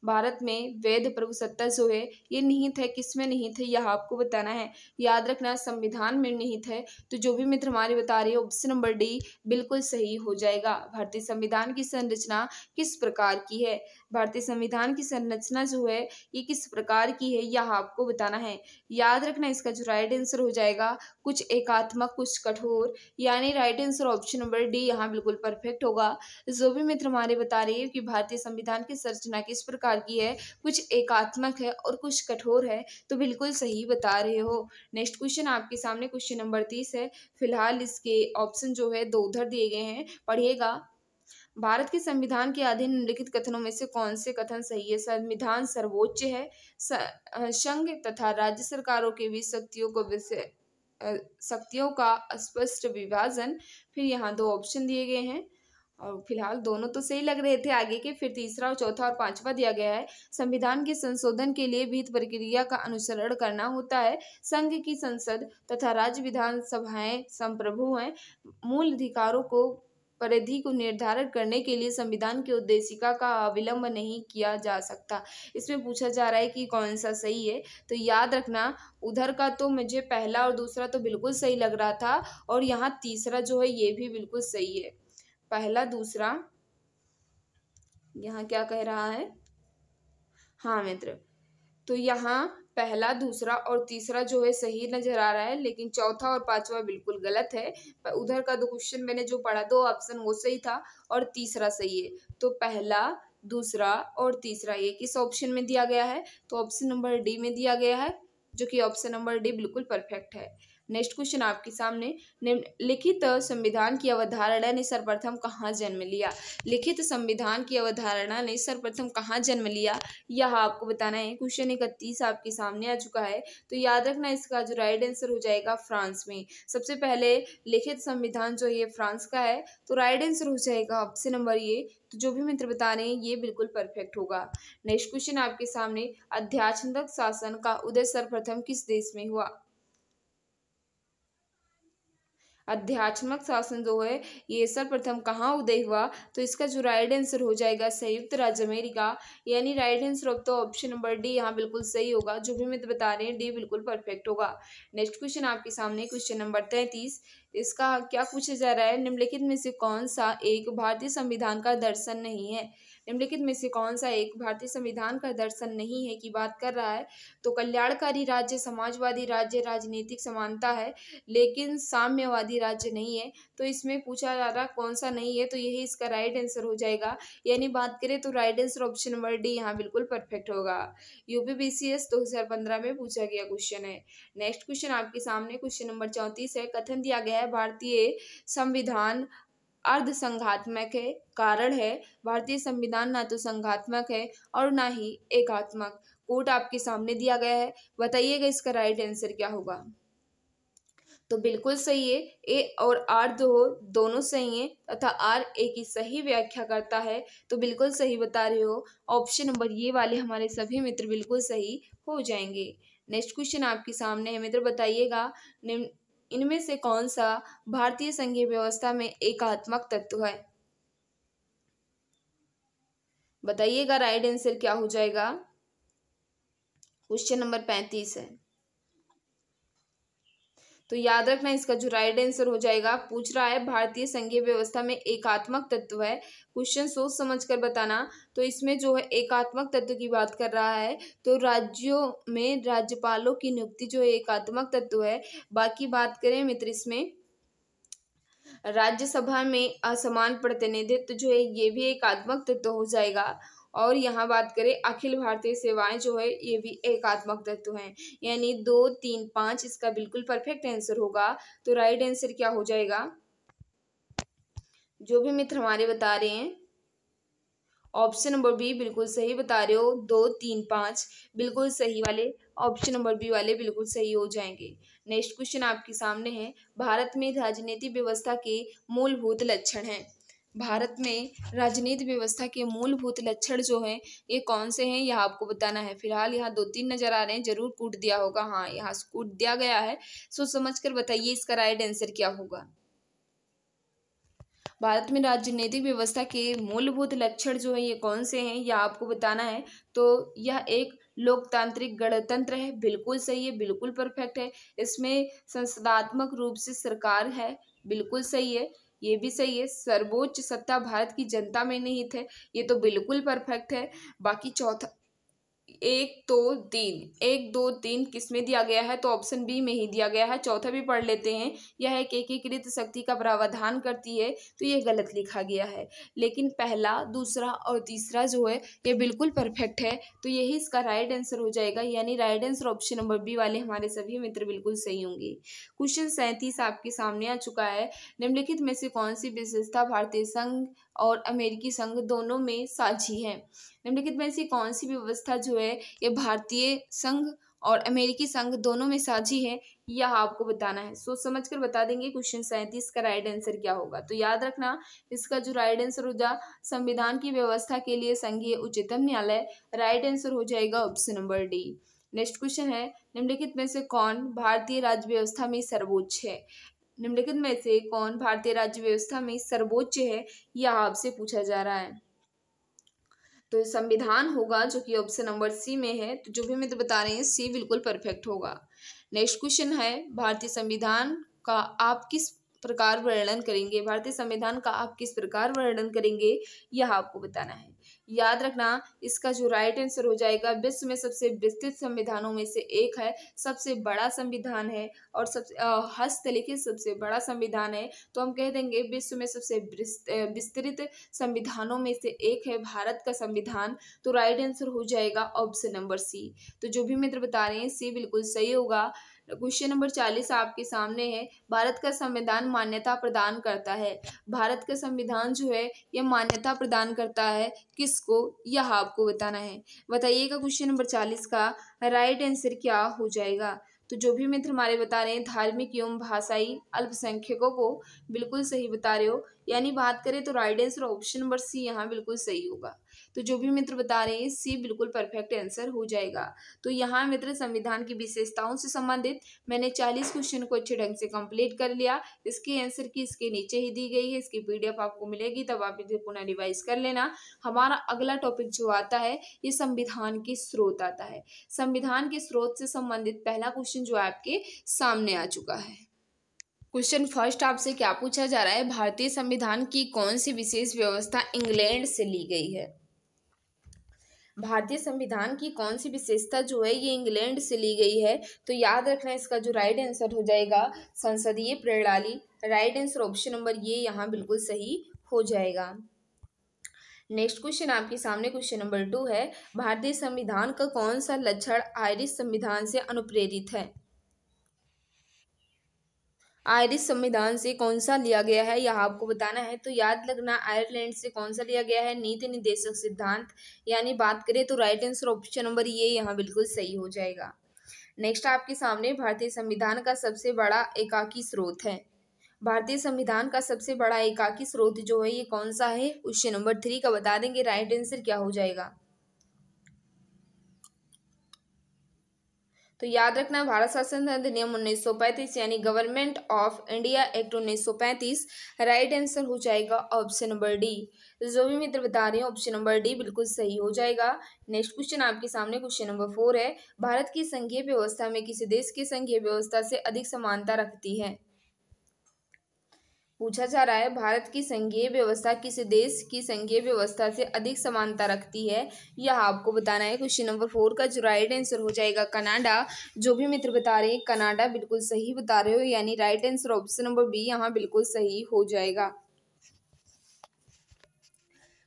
भारत में वैध सत्ता जो है ये निहित है किसमें निहित है यह आपको बताना है याद रखना संविधान में निहित है तो जो भी मित्र हमारे बता रहे हैं ऑप्शन नंबर डी बिल्कुल सही हो जाएगा भारतीय संविधान की संरचना किस प्रकार की है भारतीय संविधान की संरचना जो है ये किस प्रकार की है यह आपको बताना है याद रखना इसका जो राइट आंसर हो जाएगा कुछ एकात्मक कुछ कठोर यानी right answer option number D यहाँ बिल्कुल परफेक्ट होगा जो भी मित्र हमारे बता रहे हैं कि भारतीय संविधान की संरचना किस प्रकार प्रकार की है कुछ एकात्मक है और कुछ कठोर है तो बिल्कुल सही बता रहे हो नेक्स्ट क्वेश्चन आपके सामने क्वेश्चन नंबर तीस है फिलहाल इसके ऑप्शन जो है दो उधर दिए गए हैं पढ़िएगा भारत के संविधान के अधीन निम्नलिखित कथनों में से कौन से कथन सही है संविधान सर्वोच्च है संघ तथा राज्य सरकारों के बीच शक्तियों को शक्तियों का स्पष्ट विभाजन फिर यहाँ दो ऑप्शन दिए गए हैं और फिलहाल दोनों तो सही लग रहे थे आगे के फिर तीसरा और चौथा और पांचवा दिया गया है संविधान के संशोधन के लिए वित्त प्रक्रिया का अनुसरण करना होता है संघ की संसद तथा राज्य विधानसभाएं संप्रभु हैं मूल अधिकारों को परिधि को निर्धारित करने के लिए संविधान की उद्देशिका का अविलंब नहीं किया जा सकता इसमें पूछा जा रहा है कि कौन सा सही है तो याद रखना उधर का तो मुझे पहला और दूसरा तो बिल्कुल सही लग रहा था और यहाँ तीसरा जो है ये भी बिल्कुल सही है पहला दूसरा यहाँ क्या कह रहा है हाँ मित्र तो यहाँ पहला दूसरा और तीसरा जो है सही नजर आ रहा है लेकिन चौथा और पांचवा बिल्कुल गलत है उधर का दो तो क्वेश्चन मैंने जो पढ़ा दो ऑप्शन वो सही था और तीसरा सही है तो पहला दूसरा और तीसरा ये किस ऑप्शन में दिया गया है तो ऑप्शन नंबर डी में दिया गया है जो कि ऑप्शन नंबर डी बिल्कुल परफेक्ट है नेक्स्ट क्वेश्चन आपके सामने लिखित संविधान की अवधारणा ने सर्वप्रथम कहाँ जन्म लिया लिखित संविधान की अवधारणा ने सर्वप्रथम कहाँ जन्म लिया यह आपको बताना है क्वेश्चन इकतीस आपके सामने आ चुका है तो याद रखना इसका जो राइट आंसर हो जाएगा फ्रांस में सबसे पहले लिखित संविधान जो ये फ्रांस का है तो राइट आंसर हो जाएगा ऑप्शन नंबर ये तो जो भी मित्र बता रहे हैं ये बिल्कुल परफेक्ट होगा नेक्स्ट क्वेश्चन आपके सामने अध्याचंदक शासन का उदय सर्वप्रथम किस देश में हुआ अध्यात्मक शासन जो है ये सर्वप्रथम कहाँ उदय हुआ तो इसका जो राइट आंसर हो जाएगा संयुक्त राज्य अमेरिका यानी राइट आंसर ऑफ तो ऑप्शन नंबर डी यहाँ बिल्कुल सही होगा जो भी तो बता रहे हैं डी बिल्कुल परफेक्ट होगा नेक्स्ट क्वेश्चन आपके सामने क्वेश्चन नंबर तैंतीस इसका क्या पूछा जा रहा है निम्नलिखित में से कौन सा एक भारतीय संविधान का दर्शन नहीं है निम्नलिखित में से कौन सा एक भारतीय संविधान का दर्शन नहीं है की बात कर रहा है तो कल्याणकारी राज्य समाजवादी राज्य राजनीतिक समानता है लेकिन साम्यवादी राज्य नहीं है तो इसमें पूछा जा रहा कौन सा नहीं है तो यही इसका राइट आंसर हो जाएगा यानी बात करें तो right answer option number D यहाँ बिल्कुल परफेक्ट होगा यूपी बी सी एस में पूछा गया क्वेश्चन है नेक्स्ट क्वेश्चन आपके सामने क्वेश्चन नंबर चौंतीस है कथन दिया गया है भारतीय संविधान अर्धसंघात्मक है कारण है भारतीय संविधान ना तो संघात्मक है और ना ही एकात्मक कोट आपके सामने दिया गया है बताइएगा इसका राइट आंसर क्या होगा तो बिल्कुल सही है ए और आर दो दोनों सही हैं तथा आर ए की सही व्याख्या करता है तो बिल्कुल सही बता रहे हो ऑप्शन नंबर ये वाले हमारे सभी मित्र बिल्कुल सही हो जाएंगे नेक्स्ट क्वेश्चन आपके सामने है मित्र बताइएगा इनमें से कौन सा भारतीय संघीय व्यवस्था में एकात्मक तत्व है बताइएगा राइट आंसर क्या हो जाएगा क्वेश्चन नंबर पैंतीस है तो याद रखना इसका जो राइट आंसर हो जाएगा पूछ रहा है भारतीय संघीय व्यवस्था में एकात्मक तत्व है क्वेश्चन सोच समझ कर बताना तो इसमें जो है एकात्मक तत्व की बात कर रहा है तो राज्यों में राज्यपालों की नियुक्ति जो है एकात्मक तत्व है बाकी बात करें मित्र इसमें राज्यसभा में असमान प्रतिनिधित्व जो है ये भी एकात्मक तत्व हो जाएगा और यहाँ बात करें अखिल भारतीय सेवाएं जो है ये भी एकात्मक तत्व हैं यानी दो तीन पाँच इसका बिल्कुल परफेक्ट आंसर होगा तो राइट आंसर क्या हो जाएगा जो भी मित्र हमारे बता रहे हैं ऑप्शन नंबर बी बिल्कुल सही बता रहे हो दो तीन पाँच बिल्कुल सही वाले ऑप्शन नंबर बी वाले बिल्कुल सही हो जाएंगे नेक्स्ट क्वेश्चन आपके सामने है भारत में राजनीतिक व्यवस्था के मूलभूत लक्षण हैं भारत में राजनीति व्यवस्था के मूलभूत लक्षण जो हैं ये कौन से हैं यह आपको बताना है फिलहाल यहाँ दो तीन नजर आ रहे हैं जरूर कूट दिया होगा हाँ यहाँ कूट दिया गया है सोच समझ कर बताइए इसका राइट आंसर क्या होगा भारत में राजनीतिक व्यवस्था के मूलभूत लक्षण जो है ये कौन से हैं यह आपको बताना है तो यह एक लोकतांत्रिक गणतंत्र है बिल्कुल सही है बिल्कुल परफेक्ट है इसमें संसदात्मक रूप से सरकार है बिल्कुल सही है ये भी सही है सर्वोच्च सत्ता भारत की जनता में निहित है ये तो बिल्कुल परफेक्ट है बाकी चौथा एक दो तीन एक दो तीन किस में दिया गया है तो ऑप्शन बी में ही दिया गया है चौथा भी पढ़ लेते हैं यह एक एकीकृत शक्ति का प्रावधान करती है तो यह गलत लिखा गया है लेकिन पहला दूसरा और तीसरा जो है ये बिल्कुल परफेक्ट है तो यही इसका राइट आंसर हो जाएगा यानी right answer option number B वाले हमारे सभी मित्र बिल्कुल सही होंगे क्वेश्चन सैंतीस आपके सामने आ चुका है निम्नलिखित में से कौन सी विशेषता भारतीय संघ और अमेरिकी संघ दोनों में साझी है निम्नलिखित में से कौन सी व्यवस्था जो है ये भारतीय संघ और अमेरिकी संघ दोनों में साझी है यह आपको बताना है सोच समझ कर बता देंगे क्वेश्चन सैंतीस का राइट आंसर क्या होगा तो याद रखना इसका जो राइट आंसर हो जा संविधान की व्यवस्था के लिए संघीय उच्चतम न्यायालय राइट आंसर हो जाएगा option number D next question है निम्नलिखित में से कौन भारतीय राज्य व्यवस्था में सर्वोच्च है निम्नलिखित में से कौन भारतीय राज्य व्यवस्था में सर्वोच्च है यह आपसे पूछा जा रहा है तो संविधान होगा जो कि ऑप्शन नंबर सी में है तो जो भी मैं तो बता रहे हैं सी बिल्कुल परफेक्ट होगा नेक्स्ट क्वेश्चन है भारतीय संविधान का आप किस प्रकार वर्णन करेंगे भारतीय संविधान का आप किस प्रकार वर्णन करेंगे यह आपको बताना है याद रखना इसका जो राइट आंसर हो जाएगा विश्व में सबसे विस्तृत संविधानों में से एक है सबसे बड़ा संविधान है और सबसे हस्तलिखित सबसे बड़ा संविधान है तो हम कह देंगे विश्व में सबसे विस्तृत संविधानों में से एक है भारत का संविधान तो राइट आंसर हो जाएगा ऑप्शन नंबर सी तो जो भी मित्र बता रहे हैं सी बिल्कुल सही होगा क्वेश्चन नंबर चालीस आपके सामने है भारत का संविधान मान्यता प्रदान करता है भारत का संविधान जो है यह मान्यता प्रदान करता है किसको यह आपको बताना है बताइएगा क्वेश्चन नंबर चालीस का राइट आंसर क्या हो जाएगा तो जो भी मित्र हमारे बता रहे हैं धार्मिक एवं भाषाई अल्पसंख्यकों को बिल्कुल सही बता रहे हो यानी बात करें तो right answer option number C यहाँ बिल्कुल सही होगा तो जो भी मित्र बता रहे हैं सी बिल्कुल परफेक्ट आंसर हो जाएगा तो यहाँ मित्र संविधान की विशेषताओं से संबंधित मैंने चालीस क्वेश्चन को अच्छे ढंग से कंप्लीट कर लिया इसके आंसर की इसके नीचे ही दी गई है इसकी पी आपको मिलेगी तब आप इसे पुनः रिवाइज कर लेना हमारा अगला टॉपिक जो आता है ये संविधान के स्रोत आता है संविधान के स्रोत से संबंधित पहला क्वेश्चन जो आपके सामने आ चुका है क्वेश्चन फर्स्ट आपसे क्या पूछा जा रहा है भारतीय संविधान की कौन सी विशेष व्यवस्था इंग्लैंड से ली गई है भारतीय संविधान की कौन सी विशेषता जो है ये इंग्लैंड से ली गई है तो याद रखना इसका जो राइट आंसर हो जाएगा संसदीय प्रणाली राइट आंसर ऑप्शन नंबर ये यहाँ बिल्कुल सही हो जाएगा नेक्स्ट क्वेश्चन आपके सामने क्वेश्चन नंबर टू है भारतीय संविधान का कौन सा लक्षण आयरिश संविधान से अनुप्रेरित है आयरिश संविधान से कौन सा लिया गया है यह आपको बताना है तो याद रखना आयरलैंड से कौन सा लिया गया है नीति निदेशक सिद्धांत यानी बात करें तो राइट आंसर ऑप्शन नंबर ये यहाँ बिल्कुल सही हो जाएगा नेक्स्ट आपके सामने भारतीय संविधान का सबसे बड़ा एकाकी स्रोत है भारतीय संविधान का सबसे बड़ा एकाकी स्रोत जो है ये कौन सा है क्वेश्चन नंबर थ्री का बता देंगे राइट आंसर क्या हो जाएगा तो याद रखना भारत शासन अधिनियम पैंतीस यानी गवर्नमेंट ऑफ इंडिया एक्ट पैंतीस राइट आंसर हो जाएगा ऑप्शन नंबर डी तो जो भी मित्र बता रहे हैं ऑप्शन नंबर डी बिल्कुल सही हो जाएगा नेक्स्ट क्वेश्चन आपके सामने क्वेश्चन नंबर फोर है भारत की संघीय व्यवस्था में किसी देश की संघीय व्यवस्था से अधिक समानता रखती है पूछा जा रहा है भारत की संघीय व्यवस्था किस देश की संघीय व्यवस्था से अधिक समानता रखती है यह आपको बताना है क्वेश्चन नंबर फोर का जो राइट आंसर हो जाएगा कनाडा जो भी मित्र बता रहे हैं कनाडा बिल्कुल सही बता रहे हो यानी right answer option number B यहाँ बिल्कुल सही हो जाएगा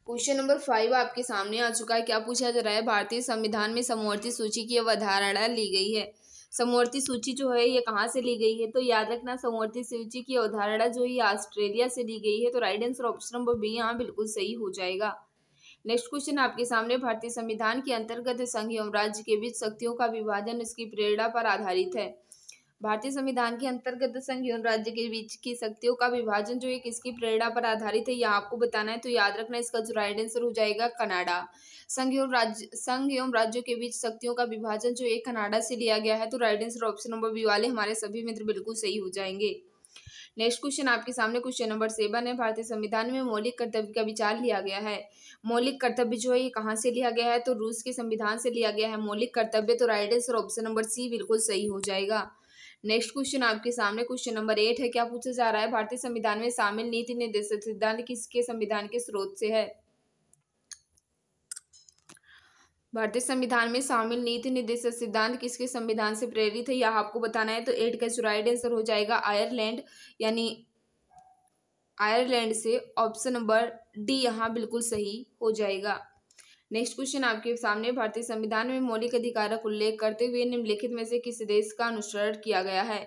क्वेश्चन नंबर फाइव आपके सामने आ चुका है क्या पूछा जा रहा है भारतीय संविधान में समवर्ती सूची की अवधारणा ली गई है समवर्ती सूची जो है ये कहाँ से ली गई है तो याद रखना समवर्ती सूची की अवधारणा जो ये ऑस्ट्रेलिया से ली गई है तो right answer option number B यहाँ बिल्कुल सही हो जाएगा नेक्स्ट क्वेश्चन आपके सामने भारतीय संविधान के अंतर्गत संघ एवं राज्य के बीच शक्तियों का विभाजन इसकी प्रेरणा पर आधारित है भारतीय संविधान के अंतर्गत संघ एवं राज्य के बीच की शक्तियों का विभाजन जो है किसकी प्रेरणा पर आधारित है यह आपको बताना है तो याद रखना इसका जो राइट आंसर हो जाएगा कनाडा संघ एवं राज्य संघ एवं राज्यों के बीच शक्तियों का विभाजन जो है कनाडा से लिया गया है तो right answer option number B वाले हमारे सभी मित्र बिल्कुल सही हो जाएंगे नेक्स्ट क्वेश्चन आपके सामने क्वेश्चन नंबर सेवन है भारतीय संविधान में मौलिक कर्तव्य का विचार लिया गया है मौलिक कर्तव्य जो है ये कहाँ से लिया गया है तो रूस के संविधान से लिया गया है मौलिक कर्तव्य तो right answer option number C बिल्कुल सही हो जाएगा नेक्स्ट क्वेश्चन आपके सामने क्वेश्चन नंबर एट है क्या पूछा जा रहा है भारतीय संविधान में शामिल नीति निर्देशक सिद्धांत किसके संविधान के स्रोत से है भारतीय संविधान में शामिल नीति निर्देशक सिद्धांत किसके संविधान से प्रेरित है यह आपको बताना है तो एट का जो आंसर हो जाएगा आयरलैंड यानी आयरलैंड से ऑप्शन नंबर डी यहाँ बिल्कुल सही हो जाएगा नेक्स्ट क्वेश्चन आपके सामने भारतीय संविधान में मौलिक अधिकार का उल्लेख करते हुए निम्नलिखित में से किस देश का अनुसरण किया गया है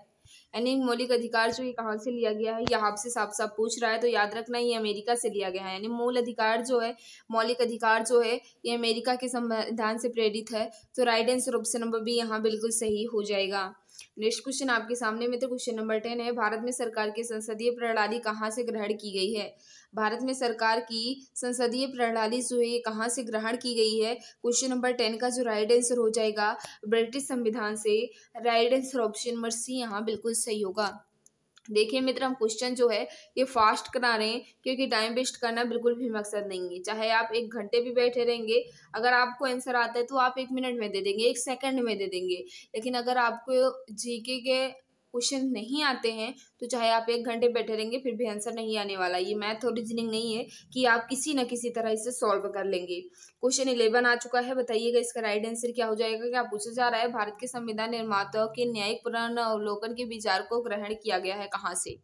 यानी मौलिक अधिकार जो ये कहाँ से लिया गया है यह आपसे साफ साफ पूछ रहा है तो याद रखना ये अमेरिका से लिया गया है यानी मूल अधिकार जो है मौलिक अधिकार जो है ये अमेरिका के संविधान से प्रेरित है तो right answer option number B यहाँ बिल्कुल सही हो जाएगा नेक्स्ट क्वेश्चन आपके सामने में तो क्वेश्चन नंबर टेन है भारत में सरकार की संसदीय प्रणाली कहाँ से ग्रहण की गई है भारत में सरकार की संसदीय प्रणाली जो है कहाँ से ग्रहण की गई है क्वेश्चन नंबर टेन का जो राइट आंसर हो जाएगा ब्रिटिश संविधान से right answer option number C यहाँ बिल्कुल सही होगा देखिए मित्र हम क्वेश्चन जो है ये फास्ट करा रहे हैं क्योंकि टाइम वेस्ट करना बिल्कुल भी मकसद नहीं है चाहे आप एक घंटे भी बैठे रहेंगे अगर आपको आंसर आता है तो आप एक मिनट में दे देंगे एक सेकंड में दे देंगे लेकिन अगर आपको जीके के क्वेश्चन नहीं आते हैं तो चाहे आप एक घंटे बैठे रहेंगे फिर भी आंसर नहीं आने वाला ये मैथ और रीजनिंग नहीं है कि आप किसी न किसी तरह इसे सॉल्व कर लेंगे क्वेश्चन इलेवन आ चुका है बताइएगा इसका राइट आंसर क्या हो जाएगा क्या पूछा जा रहा है भारत के संविधान निर्माताओं के न्यायिक पुनर्वलोकन के विचार को ग्रहण किया गया है कहाँ से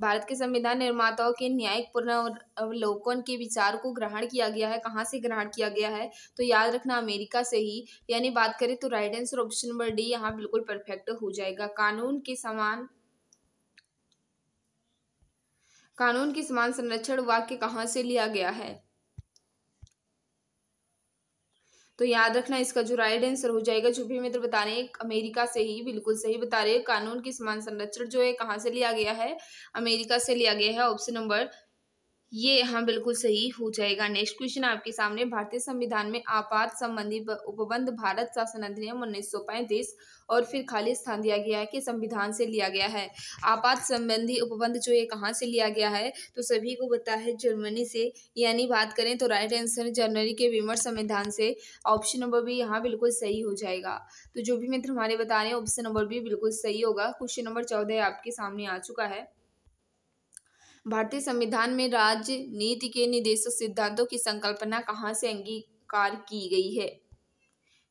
भारत के संविधान निर्माताओं के न्यायिक पुनर्वलोकन के विचार को ग्रहण किया गया है कहाँ से ग्रहण किया गया है तो याद रखना अमेरिका से ही यानी बात करें तो right answer option number D यहाँ बिल्कुल परफेक्ट हो जाएगा कानून के समान कानून के समान संरक्षण वाक्य कहाँ से लिया गया है तो याद रखना इसका जो राइट आंसर हो जाएगा जो भी मित्र बता रहे हैं अमेरिका से ही बिल्कुल सही बता रहे हैं कानून की समान संरक्षण जो है कहाँ से लिया गया है अमेरिका से लिया गया है ऑप्शन नंबर ये हाँ बिल्कुल सही हो जाएगा नेक्स्ट क्वेश्चन आपके सामने भारतीय संविधान में आपात संबंधी उपबंध भारत शासन अधिनियम उन्नीस सौ पैंतीस और फिर खाली स्थान दिया गया है कि संविधान से लिया गया है आपात संबंधी उपबंध जो ये कहाँ से लिया गया है तो सभी को पता है जर्मनी से यानी बात करें तो राइट आंसर जर्मनी के विमर्श संविधान से ऑप्शन नंबर भी यहाँ बिल्कुल सही हो जाएगा तो जो भी मित्र हमारे बता रहे हैं ऑप्शन नंबर भी बिल्कुल सही होगा क्वेश्चन नंबर चौदह आपके सामने आ चुका है भारतीय संविधान में राज्य नीति के निदेशक सिद्धांतों की संकल्पना कहाँ से अंगीकार की गई है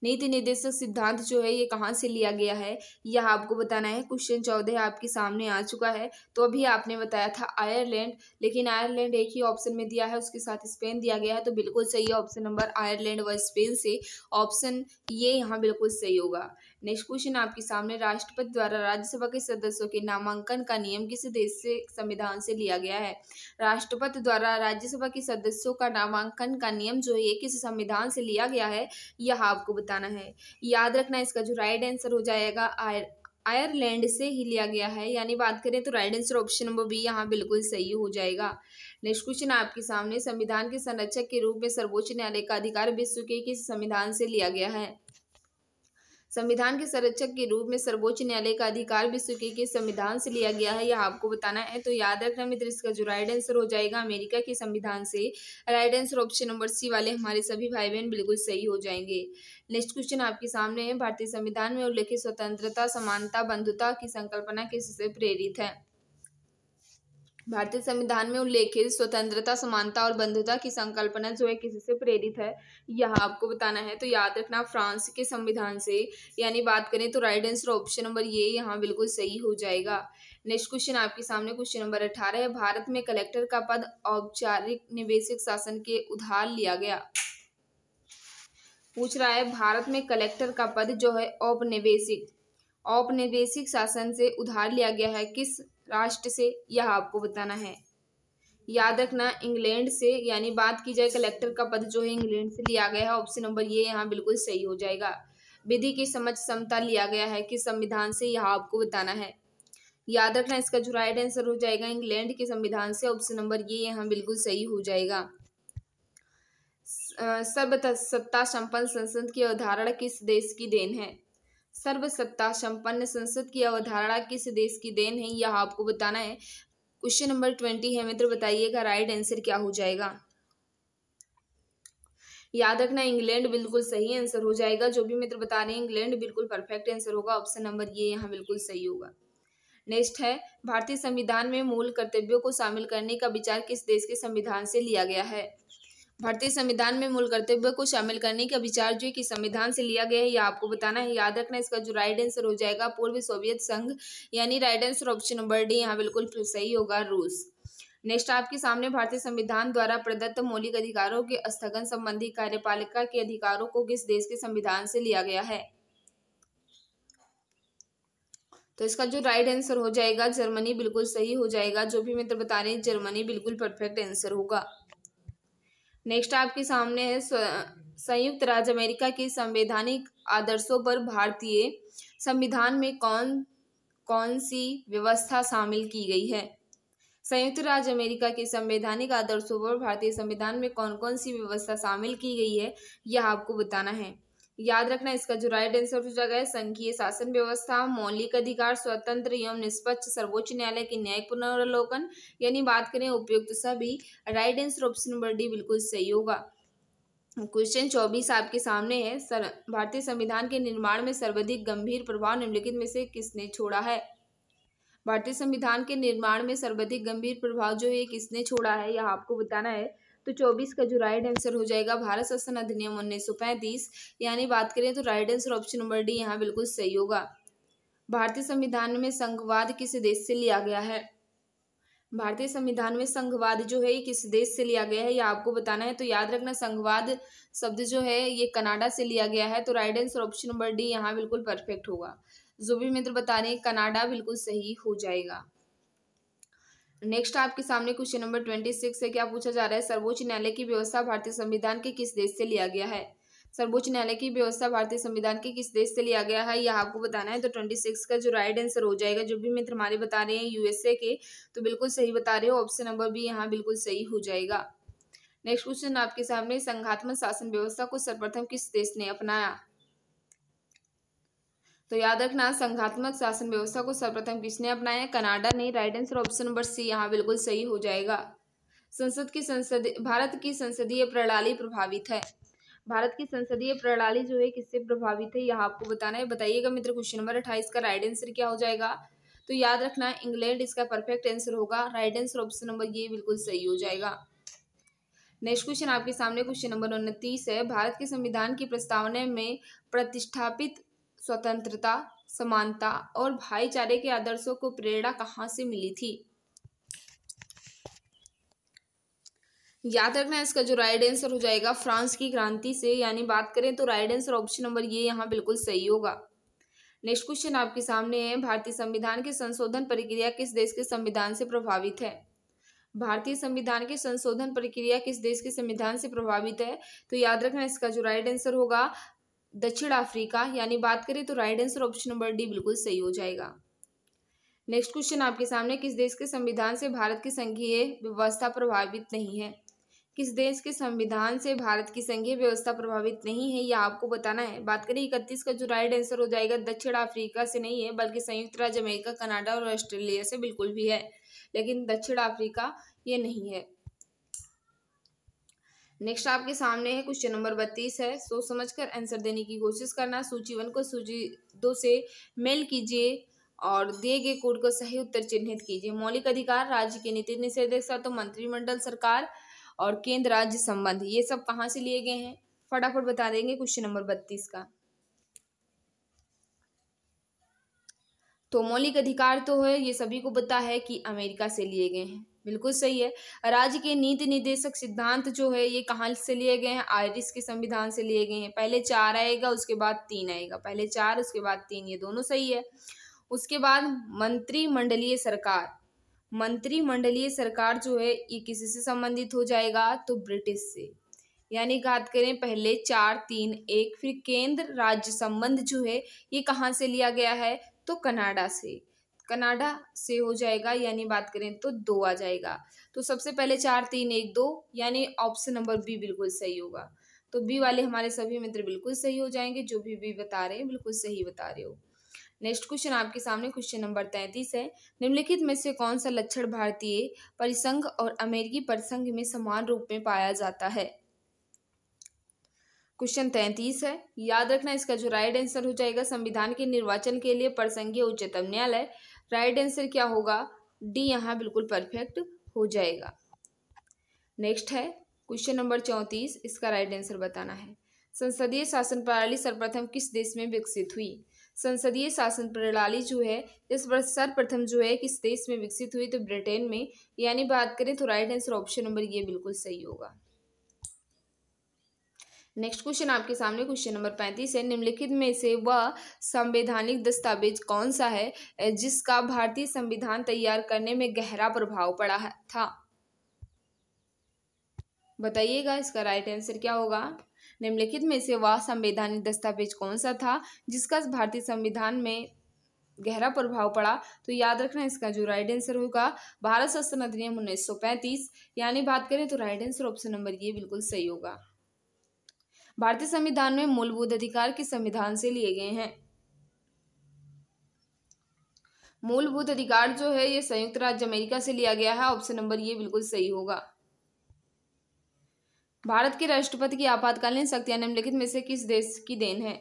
नीति निर्देशक सिद्धांत जो है ये कहाँ से लिया गया है यह आपको बताना है क्वेश्चन चौदह आपके सामने आ चुका है तो अभी आपने बताया था आयरलैंड लेकिन आयरलैंड एक ही ऑप्शन में दिया है उसके साथ स्पेन दिया गया है तो बिल्कुल सही ऑप्शन नंबर आयरलैंड व स्पेन से ऑप्शन ये यहाँ बिल्कुल सही होगा नेक्स्ट क्वेश्चन आपके सामने राष्ट्रपति द्वारा राज्यसभा के सदस्यों के नामांकन का नियम किस देश से संविधान से लिया गया है राष्ट्रपति द्वारा राज्यसभा के सदस्यों का नामांकन का नियम जो है किस संविधान से लिया गया है यह आपको बताना है याद रखना इसका जो राइट आंसर हो जाएगा आयरलैंड से ही लिया गया है यानी बात करें तो right answer option number B यहाँ बिल्कुल सही हो जाएगा नेक्स्ट क्वेश्चन आपके सामने संविधान के संरक्षक के रूप में सर्वोच्च न्यायालय का अधिकार विश्व के किस संविधान से लिया गया है संविधान के संरक्षक के रूप में सर्वोच्च न्यायालय का अधिकार भी स्वीकृत संविधान से लिया गया है यह आपको बताना है तो याद रखना मित्र इसका जो राइट आंसर हो जाएगा अमेरिका के संविधान से right answer option number C वाले हमारे सभी भाई बहन बिल्कुल सही हो जाएंगे नेक्स्ट क्वेश्चन आपके सामने है भारतीय संविधान में उल्लेखित स्वतंत्रता समानता बंधुता की संकल्पना किससे प्रेरित है भारतीय संविधान में उल्लेखित स्वतंत्रता समानता और बंधुता की संकल्पना जो है किसी से प्रेरित है यह आपको बताना है तो याद रखना फ्रांस के संविधान से यानी बात करें तो राइट आंसर ऑप्शन नंबर ये यहाँ बिल्कुल सही हो जाएगा नेक्स्ट क्वेश्चन आपके सामने क्वेश्चन नंबर अठारह है भारत में कलेक्टर का पद औपचारिक निवेशक शासन के उधार लिया गया पूछ रहा है भारत में कलेक्टर का पद जो है औपनिवेशिक औपनिवेशिक शासन से उधार लिया गया है किस राष्ट्र से यह आपको बताना है याद रखना इंग्लैंड से यानी बात की जाए कलेक्टर का पद जो है इंग्लैंड से लिया गया है ऑप्शन नंबर ये यहाँ बिल्कुल सही हो जाएगा विधि की समझ समता लिया गया है कि संविधान से यह आपको बताना है याद रखना इसका जो राइट आंसर हो जाएगा इंग्लैंड के संविधान से ऑप्शन नंबर ये यहाँ बिल्कुल सही हो जाएगा सत्ता संपन्न संसद की अवधारणा किस देश की देन है सर्वसत्ता संपन्न संसद की अवधारणा किस देश की देन है यह आपको बताना है क्वेश्चन नंबर ट्वेंटी है मित्र बताइएगा राइट आंसर क्या हो जाएगा याद रखना इंग्लैंड बिल्कुल सही आंसर हो जाएगा जो भी मित्र बता रहे हैं इंग्लैंड बिल्कुल परफेक्ट आंसर होगा ऑप्शन नंबर ये यहाँ बिल्कुल सही होगा नेक्स्ट है भारतीय संविधान में मूल कर्तव्यों को शामिल करने का विचार किस देश के संविधान से लिया गया है भारतीय संविधान में मूल कर्तव्य को शामिल करने का विचार जो कि संविधान से लिया गया है यह आपको बताना है याद रखना इसका जो राइट आंसर हो जाएगा पूर्व सोवियत संघ यानी right answer option number D यहाँ बिल्कुल सही होगा रूस नेक्स्ट आपके सामने भारतीय संविधान द्वारा प्रदत्त मौलिक अधिकारों के स्थगन संबंधी कार्यपालिका के अधिकारों को किस देश के संविधान से लिया गया है तो इसका जो राइट आंसर हो जाएगा जर्मनी बिल्कुल सही हो जाएगा जो भी मित्र बता रहे हैं जर्मनी बिल्कुल परफेक्ट आंसर होगा नेक्स्ट आपके सामने है संयुक्त राज्य अमेरिका के संवैधानिक आदर्शों पर भारतीय संविधान में कौन कौन सी व्यवस्था शामिल की गई है संयुक्त राज्य अमेरिका के संवैधानिक आदर्शों पर भारतीय संविधान में कौन कौन सी व्यवस्था शामिल की गई है यह आपको बताना है याद रखना इसका जो राइट आंसर हो जाएगा संघीय शासन व्यवस्था मौलिक अधिकार स्वतंत्र एवं निष्पक्ष सर्वोच्च न्यायालय के न्यायिक पुनर्वलोकन यानी बात करें उपयुक्त सभी right answer option number D बिल्कुल सही होगा क्वेश्चन चौबीस आपके सामने है सर भारतीय संविधान के निर्माण में सर्वाधिक गंभीर प्रभाव निम्नलिखित में से किसने छोड़ा है भारतीय संविधान के निर्माण में सर्वाधिक गंभीर प्रभाव जो है किसने छोड़ा है यह आपको बताना है तो चौबीस का जो राइट आंसर हो जाएगा भारत शासन अधिनियम उन्नीस यानी बात करें तो right answer option number D यहाँ बिल्कुल सही होगा भारतीय संविधान में संघवाद किस देश से लिया गया है भारतीय संविधान में संघवाद जो है ये किस देश से लिया गया है ये आपको बताना है तो याद रखना संघवाद शब्द जो है ये कनाडा से लिया गया है तो right answer option number D यहाँ बिल्कुल परफेक्ट होगा जो भी मित्र बता रहे हैं कनाडा बिल्कुल सही हो जाएगा नेक्स्ट आपके सामने क्वेश्चन नंबर ट्वेंटी सिक्स है क्या पूछा जा रहा है सर्वोच्च न्यायालय की व्यवस्था भारतीय संविधान के किस देश से लिया गया है सर्वोच्च न्यायालय की व्यवस्था भारतीय संविधान के किस देश से लिया गया है यह आपको बताना है तो ट्वेंटी सिक्स का जो राइट आंसर हो जाएगा जो भी मित्र हमारे बता रहे हैं यूएसए के तो बिल्कुल सही बता रहे हो ऑप्शन नंबर भी यहाँ बिल्कुल सही हो जाएगा नेक्स्ट क्वेश्चन आपके सामने संघात्मक शासन व्यवस्था को सर्वप्रथम किस देश ने अपनाया तो याद रखना संघात्मक शासन व्यवस्था को सर्वप्रथम किसने अपनाया कनाडा ने right answer option number C यहाँ बिल्कुल सही हो जाएगा संसद की संसद भारत की संसदीय प्रणाली प्रभावित है भारत की संसदीय प्रणाली जो है किससे प्रभावित है यह आपको बताना है बताइएगा मित्र क्वेश्चन नंबर अट्ठाईस का राइट आंसर क्या हो जाएगा तो याद रखना इंग्लैंड इसका परफेक्ट आंसर होगा राइट आंसर ऑप्शन नंबर ये बिल्कुल सही हो जाएगा नेक्स्ट क्वेश्चन आपके सामने क्वेश्चन नंबर उनतीस है भारत के संविधान की प्रस्तावना में प्रतिष्ठापित स्वतंत्रता समानता और भाईचारे के आदर्शों को प्रेरणा कहाँ से मिली थी याद रखना इसका जो राइट आंसर हो जाएगा फ्रांस की क्रांति से यानी बात करें तो राइट आंसर ऑप्शन नंबर ये यहाँ बिल्कुल सही होगा नेक्स्ट क्वेश्चन आपके सामने है भारतीय संविधान के संशोधन प्रक्रिया किस देश के संविधान से प्रभावित है भारतीय संविधान के संशोधन प्रक्रिया किस देश के संविधान से प्रभावित है तो याद रखना इसका जो राइट आंसर होगा दक्षिण अफ्रीका यानी बात करें तो right answer option number D बिल्कुल सही हो जाएगा नेक्स्ट क्वेश्चन आपके सामने किस देश के संविधान से भारत की संघीय व्यवस्था प्रभावित नहीं है किस देश के संविधान से भारत की संघीय व्यवस्था प्रभावित नहीं है यह आपको बताना है बात करें इकतीस का जो राइट आंसर हो जाएगा दक्षिण अफ्रीका से नहीं है बल्कि संयुक्त राज्य अमेरिका कनाडा और ऑस्ट्रेलिया से बिल्कुल भी है लेकिन दक्षिण अफ्रीका ये नहीं है नेक्स्ट आपके सामने है क्वेश्चन नंबर बत्तीस है सोच समझ कर आंसर देने की कोशिश करना सूची वन को सूची दो से मेल कीजिए और दिए गए कोड को सही उत्तर चिन्हित कीजिए मौलिक अधिकार राज्य के नीति निषेधक तो मंत्रिमंडल सरकार और केंद्र राज्य संबंध ये सब कहाँ से लिए गए हैं फटाफट बता देंगे क्वेश्चन नंबर बत्तीस का तो मौलिक अधिकार तो है ये सभी को पता है कि अमेरिका से लिए गए हैं बिल्कुल सही है राज्य के नीति निदेशक सिद्धांत जो है ये कहाँ से लिए गए हैं आयरिस के संविधान से लिए गए हैं पहले चार आएगा उसके बाद तीन आएगा पहले चार उसके बाद तीन ये दोनों सही है उसके बाद मंत्रिमंडलीय सरकार मंत्रिमंडलीय सरकार जो है ये किसी से संबंधित हो जाएगा तो ब्रिटिश से यानी बात करें पहले चार तीन एक फिर केंद्र राज्य संबंध जो है ये कहाँ से लिया गया है तो कनाडा से कनाडा से हो जाएगा यानी बात करें तो दो आ जाएगा तो सबसे पहले चार तीन एक दो यानी ऑप्शन नंबर बी बिल्कुल सही होगा तो बी वाले हमारे सभी मित्र बिल्कुल सही हो जाएंगे जो भी बी बता रहे हैं बिल्कुल सही बता रहे हो नेक्स्ट क्वेश्चन आपके सामने क्वेश्चन नंबर तैंतीस है निम्नलिखित में से कौन सा लक्षण भारतीय परिसंघ और अमेरिकी परिसंघ में समान रूप में पाया जाता है क्वेश्चन तैंतीस है याद रखना इसका जो राइट आंसर हो जाएगा संविधान के निर्वाचन के लिए प्रसंगीय उच्चतम न्यायालय राइट आंसर क्या होगा डी यहाँ बिल्कुल परफेक्ट हो जाएगा नेक्स्ट है क्वेश्चन नंबर चौंतीस इसका राइट आंसर बताना है संसदीय शासन प्रणाली सर्वप्रथम किस देश में विकसित हुई संसदीय शासन प्रणाली जो है इस पर सर्वप्रथम जो है किस देश में विकसित हुई तो ब्रिटेन में यानी बात करें तो राइट आंसर ऑप्शन नंबर ये बिल्कुल सही होगा नेक्स्ट क्वेश्चन आपके सामने क्वेश्चन नंबर पैंतीस है निम्नलिखित में से वह संवैधानिक दस्तावेज कौन सा है जिसका भारतीय संविधान तैयार करने में गहरा प्रभाव पड़ा था बताइएगा इसका राइट आंसर क्या होगा निम्नलिखित में से वह संवैधानिक दस्तावेज कौन सा था जिसका भारतीय संविधान में गहरा प्रभाव पड़ा तो याद रखना इसका जो राइट आंसर होगा भारत शासन अधिनियम उन्नीस यानी बात करें तो राइट आंसर ऑप्शन नंबर ये बिल्कुल सही होगा भारतीय संविधान में मूलभूत अधिकार किस संविधान से लिए गए हैं मूलभूत अधिकार जो है ये संयुक्त राज्य अमेरिका से लिया गया है ऑप्शन नंबर ये बिल्कुल सही होगा भारत के राष्ट्रपति की आपातकालीन शक्तियां निम्नलिखित में से किस देश की देन है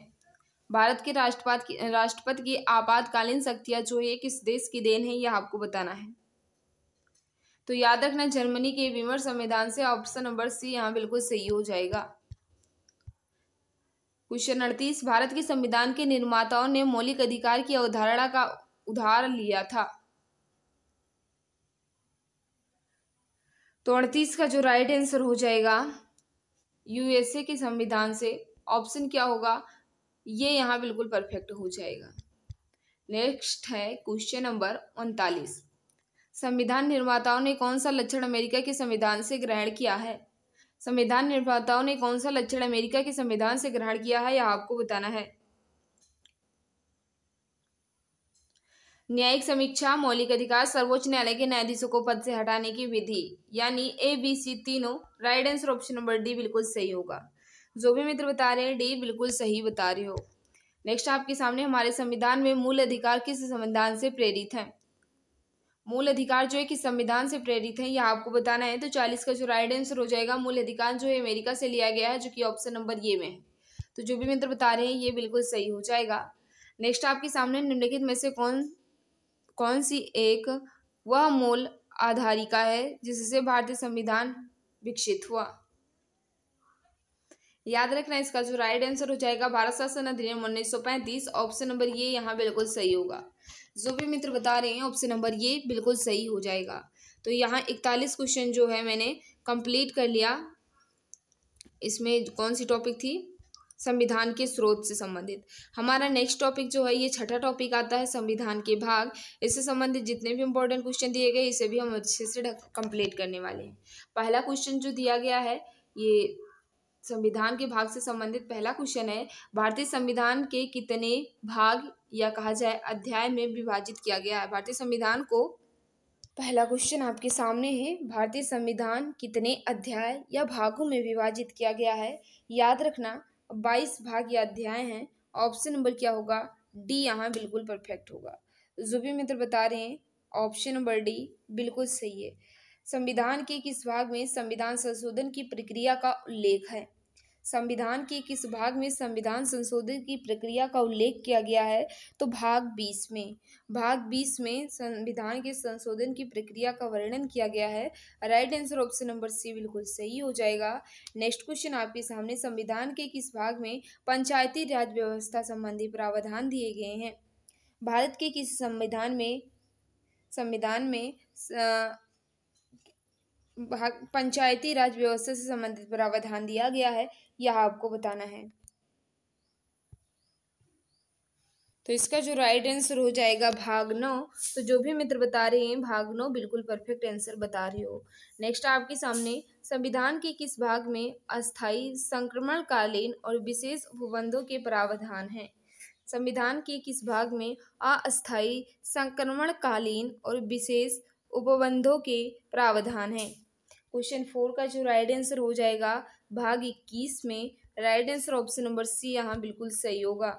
भारत के राष्ट्रपति राष्ट्रपति की आपातकालीन शक्तियां जो है किस देश की देन है यह आपको बताना है तो याद रखना जर्मनी के विमर संविधान से ऑप्शन नंबर सी यहाँ बिल्कुल सही हो जाएगा क्वेश्चन अड़तीस भारत के संविधान के निर्माताओं ने मौलिक अधिकार की अवधारणा का उधार लिया था तो अड़तीस का जो राइट आंसर हो जाएगा यूएसए के संविधान से ऑप्शन क्या होगा ये यहाँ बिल्कुल परफेक्ट हो जाएगा नेक्स्ट है क्वेश्चन नंबर उनतालीस संविधान निर्माताओं ने कौन सा लक्षण अमेरिका के संविधान से ग्रहण किया है संविधान निर्माताओं ने कौन सा लक्षण अमेरिका के संविधान से ग्रहण किया है यह आपको बताना है न्यायिक समीक्षा मौलिक अधिकार सर्वोच्च न्यायालय के न्यायाधीशों को पद से हटाने की विधि यानी ए बी सी तीनों right answer option number D बिल्कुल सही होगा जो भी मित्र बता रहे हैं डी बिल्कुल सही बता रहे हो नेक्स्ट आपके सामने हमारे संविधान में मूल अधिकार किस संविधान से प्रेरित हैं मूल अधिकार जो है कि संविधान से प्रेरित है यह आपको बताना है तो चालीस का जो राइट आंसर हो जाएगा मूल अधिकार जो है अमेरिका से लिया गया है जो कि ऑप्शन नंबर ये में है तो जो भी मित्र बता रहे हैं ये बिल्कुल सही हो जाएगा नेक्स्ट आपके सामने निम्नलिखित में से कौन कौन सी एक वह मूल आधारिका है जिससे भारतीय संविधान विकसित हुआ याद रखना इसका जो राइट आंसर हो जाएगा भारत शासन अधिनियम उन्नीस ऑप्शन नंबर ये यहाँ बिल्कुल सही होगा जो भी मित्र बता रहे हैं ऑप्शन नंबर ये बिल्कुल सही हो जाएगा तो यहाँ इकतालीस क्वेश्चन जो है मैंने कंप्लीट कर लिया इसमें कौन सी टॉपिक थी संविधान के स्रोत से संबंधित हमारा नेक्स्ट टॉपिक जो है ये छठा टॉपिक आता है संविधान के भाग इससे संबंधित जितने भी इंपॉर्टेंट क्वेश्चन दिए गए इसे भी हम अच्छे से कंप्लीट करने वाले हैं पहला क्वेश्चन जो दिया गया है ये संविधान के भाग से संबंधित पहला क्वेश्चन है भारतीय संविधान के कितने भाग या कहा जाए अध्याय में विभाजित किया गया है भारतीय संविधान को पहला क्वेश्चन आपके सामने है भारतीय संविधान कितने अध्याय या भागों में विभाजित किया गया है याद रखना बाईस भाग या अध्याय हैं ऑप्शन नंबर क्या होगा डी यहाँ बिल्कुल परफेक्ट होगा जो भी मित्र बता रहे हैं ऑप्शन नंबर डी बिल्कुल सही है संविधान के किस भाग में संविधान संशोधन की प्रक्रिया का उल्लेख है संविधान के किस भाग में संविधान संशोधन की प्रक्रिया का उल्लेख किया गया है तो भाग बीस में भाग बीस में संविधान के संशोधन की प्रक्रिया का वर्णन किया गया है right answer option number C बिल्कुल सही हो जाएगा नेक्स्ट क्वेश्चन आपके सामने संविधान के किस भाग में पंचायती राज व्यवस्था संबंधी प्रावधान दिए गए हैं भारत के किस संविधान में संविधान में पंचायती राज व्यवस्था से संबंधित प्रावधान दिया गया है यह आपको बताना है तो इसका जो राइट आंसर हो जाएगा भाग नौ तो जो भी मित्र बता रहे हैं भाग नौ बिल्कुल परफेक्ट आंसर बता रहे हो नेक्स्ट आपके सामने संविधान के किस भाग में अस्थाई संक्रमणकालीन और विशेष उपबंधों के प्रावधान हैं संविधान के किस भाग में अस्थायी संक्रमणकालीन और विशेष उपबंधों के प्रावधान हैं क्वेश्चन फोर का जो राइट आंसर हो जाएगा भाग इक्कीस में right answer option number C यहाँ बिल्कुल सही होगा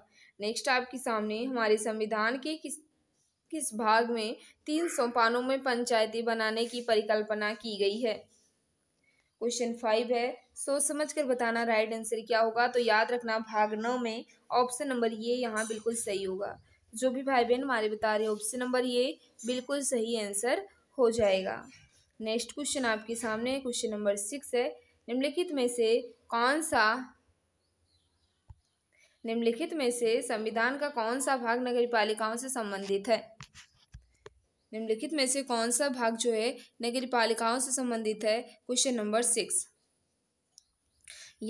नेक्स्ट आपके सामने हमारे संविधान के किस किस भाग में तीन सोपानों में पंचायती बनाने की परिकल्पना की गई है क्वेश्चन फाइव है सोच समझ कर बताना राइट आंसर क्या होगा तो याद रखना भाग नौ में ऑप्शन नंबर ये यहाँ बिल्कुल सही होगा जो भी भाई बहन हमारे बता रहे ऑप्शन नंबर ये बिल्कुल सही आंसर हो जाएगा नेक्स्ट क्वेश्चन आपके सामने क्वेश्चन नंबर सिक्स है निम्नलिखित में से कौन सा निम्नलिखित में से संविधान का कौन सा भाग नगर पालिकाओं से संबंधित है निम्नलिखित में से कौन सा भाग जो है नगर पालिकाओं से संबंधित है क्वेश्चन नंबर सिक्स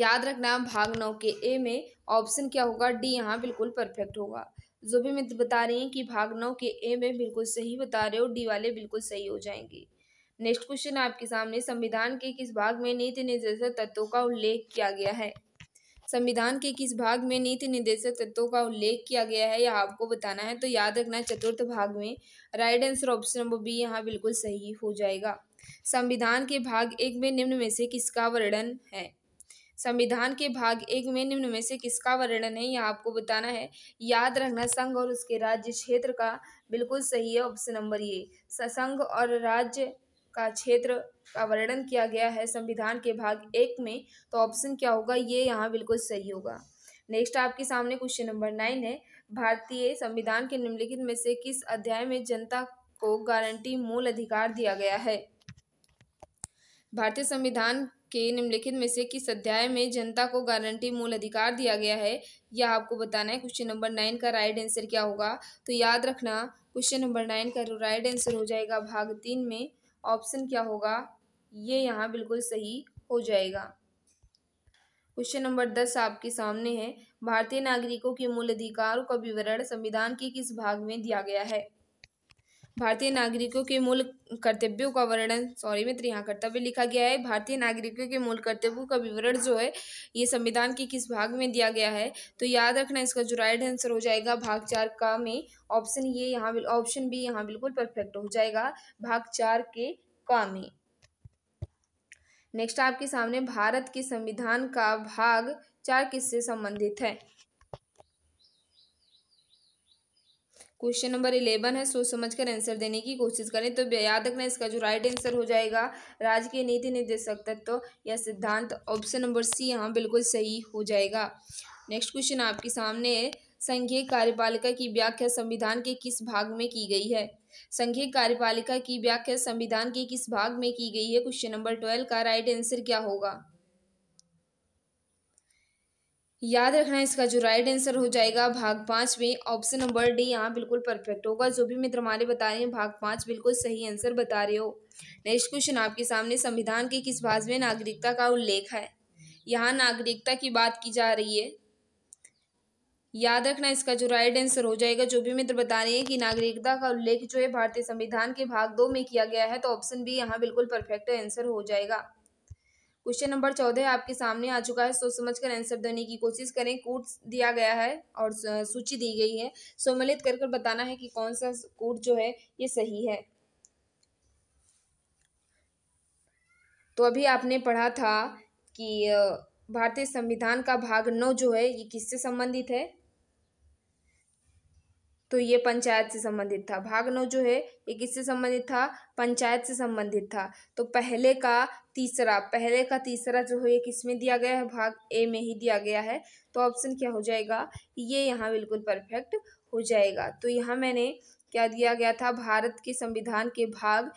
याद रखना भाग नौ के ए में ऑप्शन क्या होगा डी यहाँ बिल्कुल परफेक्ट होगा जो भी मित्र बता रही हैं कि भाग नौ के ए में बिल्कुल सही बता रहे हो डी वाले बिल्कुल सही हो जाएंगे नेक्स्ट क्वेश्चन आपके सामने संविधान के किस भाग में नीति निर्देशक तत्वों का उल्लेख किया गया है संविधान के किस भाग में नीति निर्देशक तत्वों का उल्लेख किया गया है यह आपको बताना है तो याद रखना चतुर्थ भाग में right answer option number B यहाँ बिल्कुल सही हो जाएगा संविधान के भाग एक में निम्न में से किसका वर्णन है संविधान के भाग एक में निम्न में से किसका वर्णन है यह आपको बताना है याद रखना संघ और उसके राज्य क्षेत्र का बिल्कुल सही है ऑप्शन नंबर ये संघ और राज्य का क्षेत्र का वर्णन किया गया है संविधान के भाग एक में तो ऑप्शन क्या होगा ये यहाँ बिल्कुल सही होगा नेक्स्ट आपके सामने क्वेश्चन नंबर नाइन है भारतीय संविधान के निम्नलिखित में से किस अध्याय में जनता को गारंटी मूल अधिकार दिया गया है भारतीय संविधान के निम्नलिखित में से किस अध्याय में जनता को गारंटी मूल अधिकार दिया गया है यह आपको बताना है क्वेश्चन नंबर नाइन का राइट आंसर क्या होगा तो याद रखना क्वेश्चन नंबर नाइन का राइट आंसर हो जाएगा भाग तीन में ऑप्शन क्या होगा ये यहाँ बिल्कुल सही हो जाएगा क्वेश्चन नंबर दस आपके सामने है भारतीय नागरिकों के मूल अधिकारों का विवरण संविधान के किस भाग में दिया गया है भारतीय नागरिकों के मूल कर्तव्यों का वर्णन सॉरी मित्र यहाँ कर्तव्य लिखा गया है भारतीय नागरिकों के मूल कर्तव्यों का विवरण जो है ये संविधान के किस भाग में दिया गया है तो याद रखना इसका जो राइट आंसर हो जाएगा भाग चार का में ऑप्शन ये यहाँ ऑप्शन बी यहाँ बिल्कुल परफेक्ट हो जाएगा भाग चार के का में नेक्स्ट आपके सामने भारत के संविधान का भाग चार किससे संबंधित है क्वेश्चन नंबर इलेवन है सोच समझकर आंसर देने की कोशिश करें तो याद रखना इसका जो राइट आंसर हो जाएगा के नीति निर्देशक तत्व तो या सिद्धांत ऑप्शन नंबर सी यहाँ बिल्कुल सही हो जाएगा नेक्स्ट क्वेश्चन आपके सामने है संघीय कार्यपालिका की व्याख्या संविधान के किस भाग में की गई है संघीय कार्यपालिका की व्याख्या संविधान के किस भाग में की गई है क्वेश्चन नंबर ट्वेल्व का राइट आंसर क्या होगा याद रखना इसका जो राइट आंसर हो जाएगा भाग पाँच में ऑप्शन नंबर डी यहाँ बिल्कुल परफेक्ट होगा जो भी मित्र हमारे बता रहे हैं भाग पाँच बिल्कुल सही आंसर बता रहे हो नेक्स्ट क्वेश्चन आपके सामने संविधान के किस भाग में नागरिकता का उल्लेख है यहाँ नागरिकता की बात की जा रही है याद रखना इसका जो राइट आंसर हो जाएगा जो भी मित्र बता रहे हैं कि नागरिकता का उल्लेख जो है भारतीय संविधान के भाग दो में किया गया है तो ऑप्शन बी यहाँ बिल्कुल परफेक्ट आंसर हो जाएगा क्वेश्चन नंबर चौदह आपके सामने आ चुका है सोच समझ कर आंसर देने की कोशिश करें कोर्ट दिया गया है और सूची दी गई है सम्मिलित कर कर बताना है कि कौन सा कोर्ट जो है ये सही है तो अभी आपने पढ़ा था कि भारतीय संविधान का भाग नौ जो है ये किससे संबंधित है तो ये पंचायत से संबंधित था भाग नौ जो है ये किससे संबंधित था पंचायत से संबंधित था तो पहले का तीसरा पहले का तीसरा जो है ये किस में दिया गया है भाग ए में ही दिया गया है तो ऑप्शन क्या हो जाएगा ये यहाँ बिल्कुल परफेक्ट हो जाएगा तो यहाँ मैंने क्या दिया गया था भारत के संविधान के भाग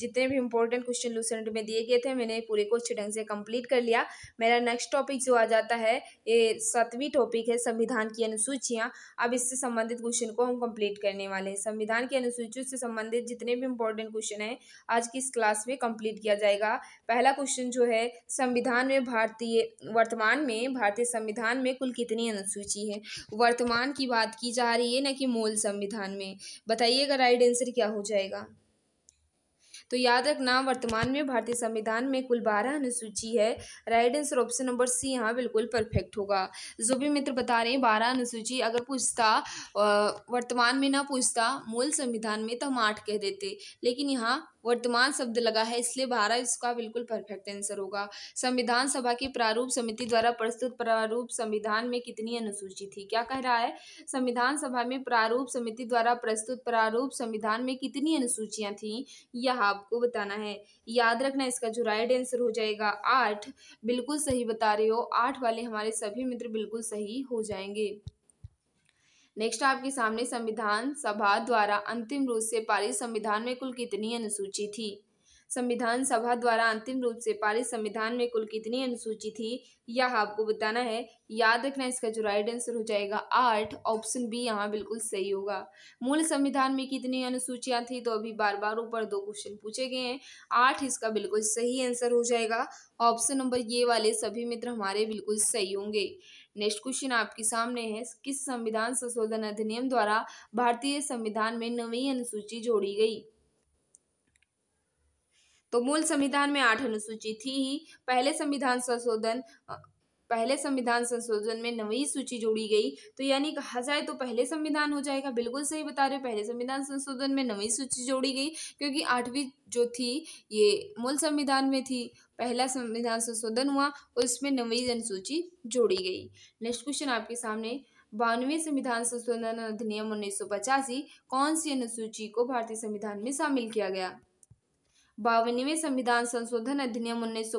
जितने भी इंपॉर्टेंट क्वेश्चन लूसेंट में दिए गए थे मैंने पूरे को अच्छे ढंग से कंप्लीट कर लिया मेरा नेक्स्ट टॉपिक जो आ जाता है ये सातवीं टॉपिक है संविधान की अनुसूचियाँ अब इससे संबंधित क्वेश्चन को हम कंप्लीट करने वाले हैं संविधान की अनुसूचियों से संबंधित जितने भी इंपॉर्टेंट क्वेश्चन हैं आज की इस क्लास में कंप्लीट किया जाएगा पहला क्वेश्चन जो है संविधान में भारतीय वर्तमान में भारतीय संविधान में कुल कितनी अनुसूची है वर्तमान की बात की जा रही है ना कि मूल संविधान में बताइएगा राइट आंसर क्या हो जाएगा तो याद रखना वर्तमान में भारतीय संविधान में कुल बारह अनुसूची है right answer option number C यहाँ बिल्कुल परफेक्ट होगा जो भी मित्र बता रहे हैं बारह अनुसूची अगर पूछता वर्तमान में ना पूछता मूल संविधान में तो हम आठ कह देते लेकिन यहाँ वर्तमान शब्द लगा है इसलिए बारह इसका बिल्कुल परफेक्ट आंसर होगा संविधान सभा की प्रारूप समिति द्वारा प्रस्तुत प्रारूप संविधान में कितनी अनुसूची थी क्या कह रहा है संविधान सभा में प्रारूप समिति द्वारा प्रस्तुत प्रारूप संविधान में कितनी अनुसूचियां थी यह आपको बताना है याद रखना इसका जो राइट आंसर हो जाएगा आठ बिल्कुल सही बता रहे हो आठ वाले हमारे सभी मित्र बिल्कुल सही हो जाएंगे नेक्स्ट आपके सामने संविधान सभा द्वारा अंतिम रूप से पारित संविधान में कुल कितनी अनुसूची थी संविधान सभा द्वारा अंतिम रूप से पारित संविधान में कुल कितनी अनुसूची थी यह आपको बताना है याद रखना इसका जो राइट आंसर हो जाएगा आठ ऑप्शन बी यहाँ बिल्कुल सही होगा मूल संविधान में कितनी अनुसूचियाँ थी तो अभी बार बार ऊपर दो क्वेश्चन पूछे गए हैं आठ इसका बिल्कुल सही आंसर हो जाएगा ऑप्शन नंबर ये वाले सभी मित्र हमारे बिल्कुल सही होंगे नेक्स्ट क्वेश्चन आपके सामने है किस संविधान संशोधन अधिनियम द्वारा भारतीय संविधान में नवी अनुसूची जोड़ी गई तो मूल संविधान में आठ अनुसूची थी ही पहले संविधान संशोधन पहले संविधान संशोधन में नवी सूची जोड़ी गई तो यानी कहा जाए तो पहले संविधान हो जाएगा बिल्कुल सही बता रहे पहले संविधान संशोधन में नवी सूची जोड़ी गई क्योंकि आठवीं जो थी ये मूल संविधान में थी पहला संविधान संशोधन हुआ उसमें नवी अनुसूची जोड़ी गई नेक्स्ट क्वेश्चन आपके सामने बानवे संविधान संशोधन अधिनियम उन्नीस कौन सी अनुसूची को भारतीय संविधान में शामिल किया गया बावनवे संविधान संशोधन अधिनियम उन्नीस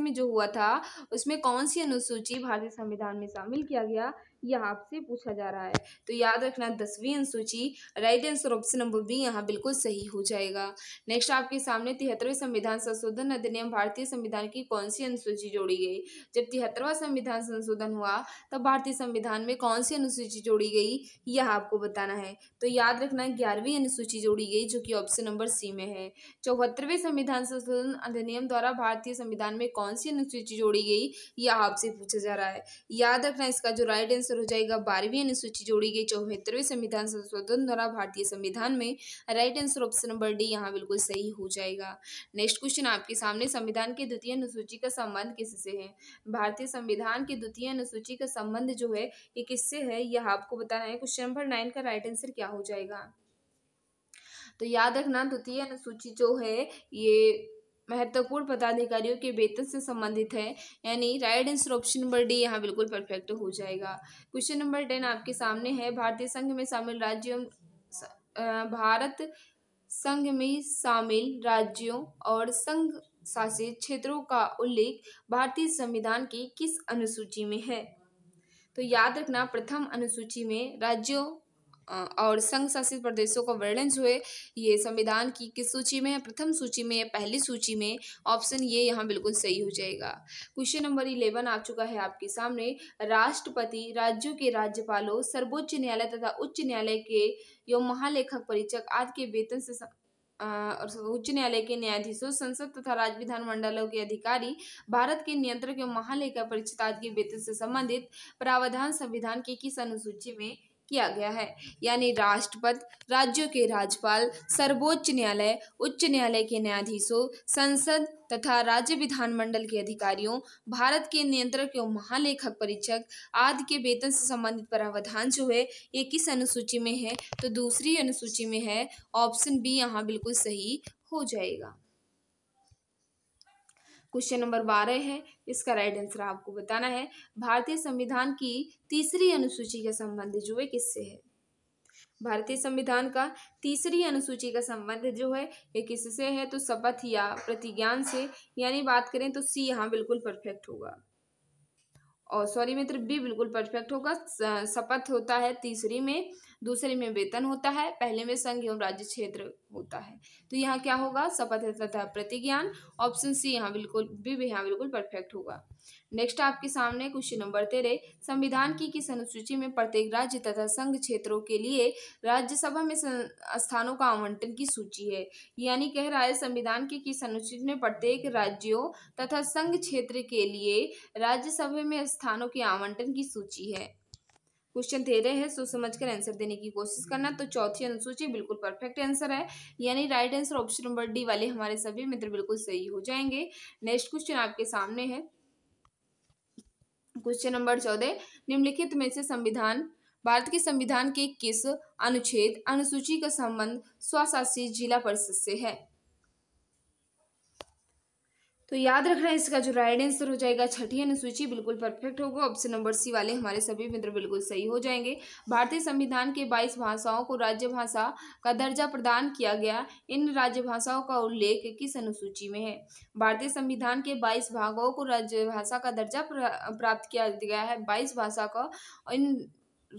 में जो हुआ था उसमें कौन सी अनुसूची भारतीय संविधान में शामिल किया गया यह आपसे पूछा जा रहा है तो याद रखना दसवीं अनुसूची right answer option number B यहाँ बिल्कुल सही हो जाएगा नेक्स्ट आपके सामने तिहत्तरवें संविधान संशोधन अधिनियम भारतीय संविधान की कौन सी अनुसूची जोड़ी गई जब तिहत्तरवा संविधान संशोधन हुआ तब भारतीय संविधान में कौन सी अनुसूची जोड़ी गई यह आपको बताना है तो याद रखना ग्यारहवीं अनुसूची जोड़ी गई जो कि ऑप्शन नंबर सी में है चौहत्तरवें संविधान संशोधन अधिनियम द्वारा भारतीय संविधान में कौन सी अनुसूची जोड़ी गई यह आपसे पूछा जा रहा है याद रखना इसका जो राइट आंसर आंसर हो जाएगा बारहवीं अनुसूची जोड़ी गई चौहत्तरवें संविधान संशोधन द्वारा भारतीय संविधान में right answer option number D यहाँ बिल्कुल सही हो जाएगा नेक्स्ट क्वेश्चन आपके सामने संविधान के द्वितीय अनुसूची का संबंध किससे है भारतीय संविधान की द्वितीय अनुसूची का संबंध जो है ये किससे है यह आपको बताना है क्वेश्चन नंबर नाइन का राइट आंसर क्या हो जाएगा तो याद रखना द्वितीय अनुसूची जो है ये महत्वपूर्ण पदाधिकारियों के वेतन से संबंधित है यानी right answer option number D यहाँ बिल्कुल परफेक्ट हो जाएगा क्वेश्चन नंबर टेन आपके सामने है भारतीय संघ में शामिल राज्यों भारत संघ में शामिल राज्यों और संघ शासित क्षेत्रों का उल्लेख भारतीय संविधान की किस अनुसूची में है तो याद रखना प्रथम अनुसूची में राज्यों और संघ शासित प्रदेशों का वर्णन जो है ये संविधान की किस सूची में है प्रथम सूची में या पहली सूची में ऑप्शन ये यहाँ बिल्कुल सही हो जाएगा क्वेश्चन नंबर इलेवन आ चुका है आपके सामने राष्ट्रपति राज्यों के राज्यपालों सर्वोच्च न्यायालय तथा उच्च न्यायालय के एवं महालेखक परीक्षक आदि के वेतन से और उच्च न्यायालय के न्यायाधीशों संसद तथा राज्य विधान मंडलों के अधिकारी भारत के नियंत्रक एवं महालेखा परीक्षित आदि के वेतन से संबंधित प्रावधान संविधान के किस अनुसूची में किया गया है यानी राष्ट्रपति राज्यों के राज्यपाल सर्वोच्च न्यायालय उच्च न्यायालय के न्यायाधीशों संसद तथा राज्य विधानमंडल के अधिकारियों भारत के नियंत्रक एवं महालेखक परीक्षक आदि के वेतन से संबंधित प्रावधान जो है ये किस अनुसूची में है तो दूसरी अनुसूची में है ऑप्शन बी यहाँ बिल्कुल सही हो जाएगा क्वेश्चन नंबर बारह है इसका राइट आंसर आपको बताना है भारतीय संविधान की तीसरी अनुसूची का संबंध जो है किससे है भारतीय संविधान का तीसरी अनुसूची का संबंध जो है ये किससे है तो शपथ या प्रतिज्ञान से यानी बात करें तो सी यहाँ बिल्कुल परफेक्ट होगा और सॉरी मित्र बी बिल्कुल परफेक्ट होगा शपथ होता है तीसरी में दूसरे में वेतन होता है पहले में संघ एवं राज्य क्षेत्र होता है तो यहाँ क्या होगा शपथ तथा प्रतिज्ञान ऑप्शन सी यहाँ बिल्कुल भी यहाँ बिल्कुल परफेक्ट होगा नेक्स्ट आपके सामने क्वेश्चन नंबर तेरह संविधान की किस अनुसूची में प्रत्येक राज्य तथा संघ क्षेत्रों के लिए राज्यसभा में स्थानों का आवंटन की सूची है यानी कह रहा है संविधान की किस अनुसूची में प्रत्येक राज्यों तथा संघ क्षेत्र के लिए राज्यसभा में स्थानों के आवंटन की सूची है क्वेश्चन दे रहे हैं सो समझ कर आंसर देने की कोशिश करना तो चौथी अनुसूची बिल्कुल परफेक्ट आंसर है यानी right answer option number D वाले हमारे सभी मित्र बिल्कुल सही हो जाएंगे नेक्स्ट क्वेश्चन आपके सामने है क्वेश्चन नंबर चौदह निम्नलिखित में से संविधान भारत के संविधान के किस अनुच्छेद अनुसूची का संबंध स्वशासित जिला परिषद से है तो याद रखना इसका जो राइट आंसर हो जाएगा छठी अनुसूची बिल्कुल परफेक्ट होगा ऑप्शन नंबर सी वाले हमारे सभी मित्र बिल्कुल सही हो जाएंगे भारतीय संविधान के बाईस भाषाओं को राज्य भाषा का दर्जा प्रदान किया गया इन राज्य भाषाओं का उल्लेख किस अनुसूची में है भारतीय संविधान के बाईस भागों को राज्य भाषा का दर्जा प्राप्त किया गया है बाईस भाषा का इन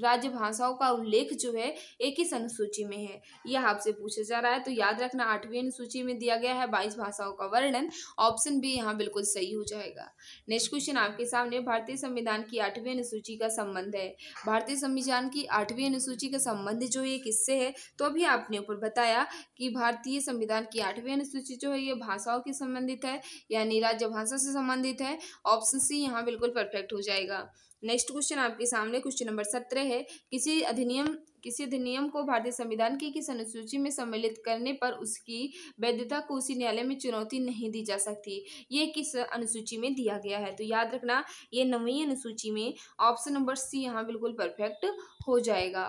राज्य भाषाओं का उल्लेख जो है एक ही अनुसूची में है यह आपसे पूछा जा रहा है तो याद रखना आठवीं अनुसूची में दिया गया है बाईस भाषाओं का वर्णन ऑप्शन बी यहाँ बिल्कुल सही हो जाएगा नेक्स्ट क्वेश्चन आपके सामने भारतीय संविधान की आठवीं अनुसूची का संबंध है भारतीय संविधान की आठवीं अनुसूची का संबंध जो है किससे है तो अभी आपने ऊपर बताया कि भारतीय संविधान की आठवीं अनुसूची जो है ये भाषाओं के संबंधित है यानी राज्य भाषा से संबंधित है ऑप्शन सी यहाँ बिल्कुल परफेक्ट हो जाएगा नेक्स्ट क्वेश्चन आपके सामने क्वेश्चन नंबर सत्रह है किसी अधिनियम किसी अधिनियम को भारतीय संविधान की किस अनुसूची में सम्मिलित करने पर उसकी वैधता को उसी न्यायालय में चुनौती नहीं दी जा सकती ये किस अनुसूची में दिया गया है तो याद रखना ये नवी अनुसूची में ऑप्शन नंबर सी यहाँ बिल्कुल परफेक्ट हो जाएगा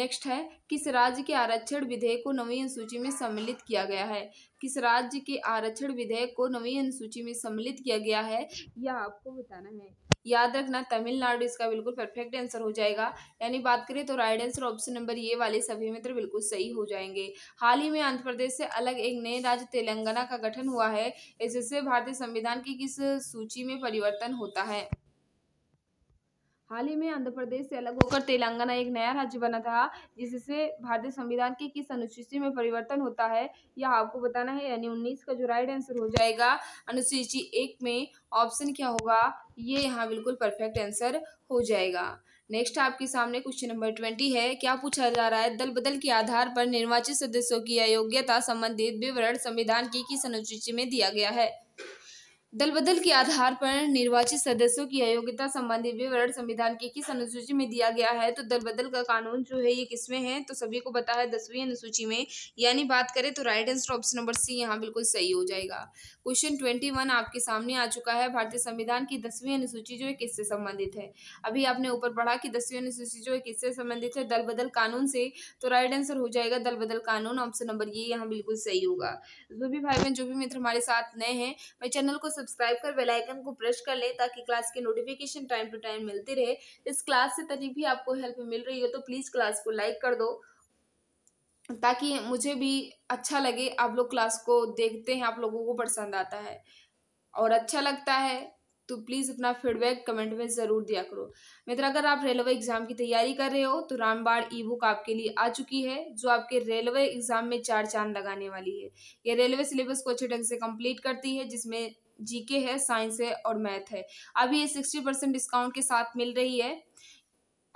नेक्स्ट है किस राज्य के आरक्षण विधेयक को नवी अनुसूची में सम्मिलित किया गया है किस राज्य के आरक्षण विधेयक को नवी अनुसूची में सम्मिलित किया गया है यह आपको बताना है याद रखना तमिलनाडु इसका बिल्कुल परफेक्ट आंसर हो जाएगा यानी बात करें तो राइट आंसर ऑप्शन नंबर ये वाले सभी मित्र बिल्कुल सही हो जाएंगे हाल ही में आंध्र प्रदेश से अलग एक नए राज्य तेलंगाना का गठन हुआ है इससे भारतीय संविधान की किस सूची में परिवर्तन होता है हाल ही में आंध्र प्रदेश से अलग होकर तेलंगाना एक नया राज्य बना था जिससे भारतीय संविधान की किस अनुसूची में परिवर्तन होता है यह आपको बताना है यानी उन्नीस का जो राइट आंसर हो जाएगा अनुसूची एक में ऑप्शन क्या होगा ये यहाँ बिल्कुल परफेक्ट आंसर हो जाएगा नेक्स्ट आपके सामने क्वेश्चन नंबर ट्वेंटी है क्या पूछा जा रहा है दल बदल के आधार पर निर्वाचित सदस्यों की अयोग्यता संबंधित विवरण संविधान की किस अनुसूची में दिया गया है दल बदल के आधार पर निर्वाचित सदस्यों की अयोग्यता संबंधी विवरण संविधान की किस अनुसूची में दिया गया है तो दल बदल का कानून जो है ये किसमें है तो सभी को पता है दसवीं अनुसूची में यानी बात करें तो right answer option number C यहाँ बिल्कुल सही हो जाएगा क्वेश्चन ट्वेंटी वन आपके सामने आ चुका है भारतीय संविधान की दसवीं अनुसूची जो है किससे संबंधित है अभी आपने ऊपर पढ़ा कि दसवीं अनुसूची जो है किससे संबंधित है दल बदल कानून से तो राइट आंसर हो जाएगा दल बदल कानून ऑप्शन नंबर ये यहाँ बिल्कुल सही होगा जो भी भाई बहन जो भी मित्र हमारे साथ नए हैं मैं चैनल को सब्सक्राइब कर बेल आइकन को प्रेस कर लें ताकि क्लास के नोटिफिकेशन टाइम टू टाइम मिलती रहे इस क्लास से तभी भी आपको हेल्प मिल रही हो तो प्लीज़ क्लास को लाइक कर दो ताकि मुझे भी अच्छा लगे आप लोग क्लास को देखते हैं आप लोगों को पसंद आता है और अच्छा लगता है तो प्लीज़ अपना फीडबैक कमेंट में ज़रूर दिया करो मित्र अगर आप रेलवे एग्ज़ाम की तैयारी कर रहे हो तो रामबाड़ ई बुक आपके लिए आ चुकी है जो आपके रेलवे एग्ज़ाम में चार चांद लगाने वाली है यह रेलवे सिलेबस को अच्छे ढंग से कंप्लीट करती है जिसमें जीके है साइंस है और मैथ है अभी ये सिक्सटी परसेंट डिस्काउंट के साथ मिल रही है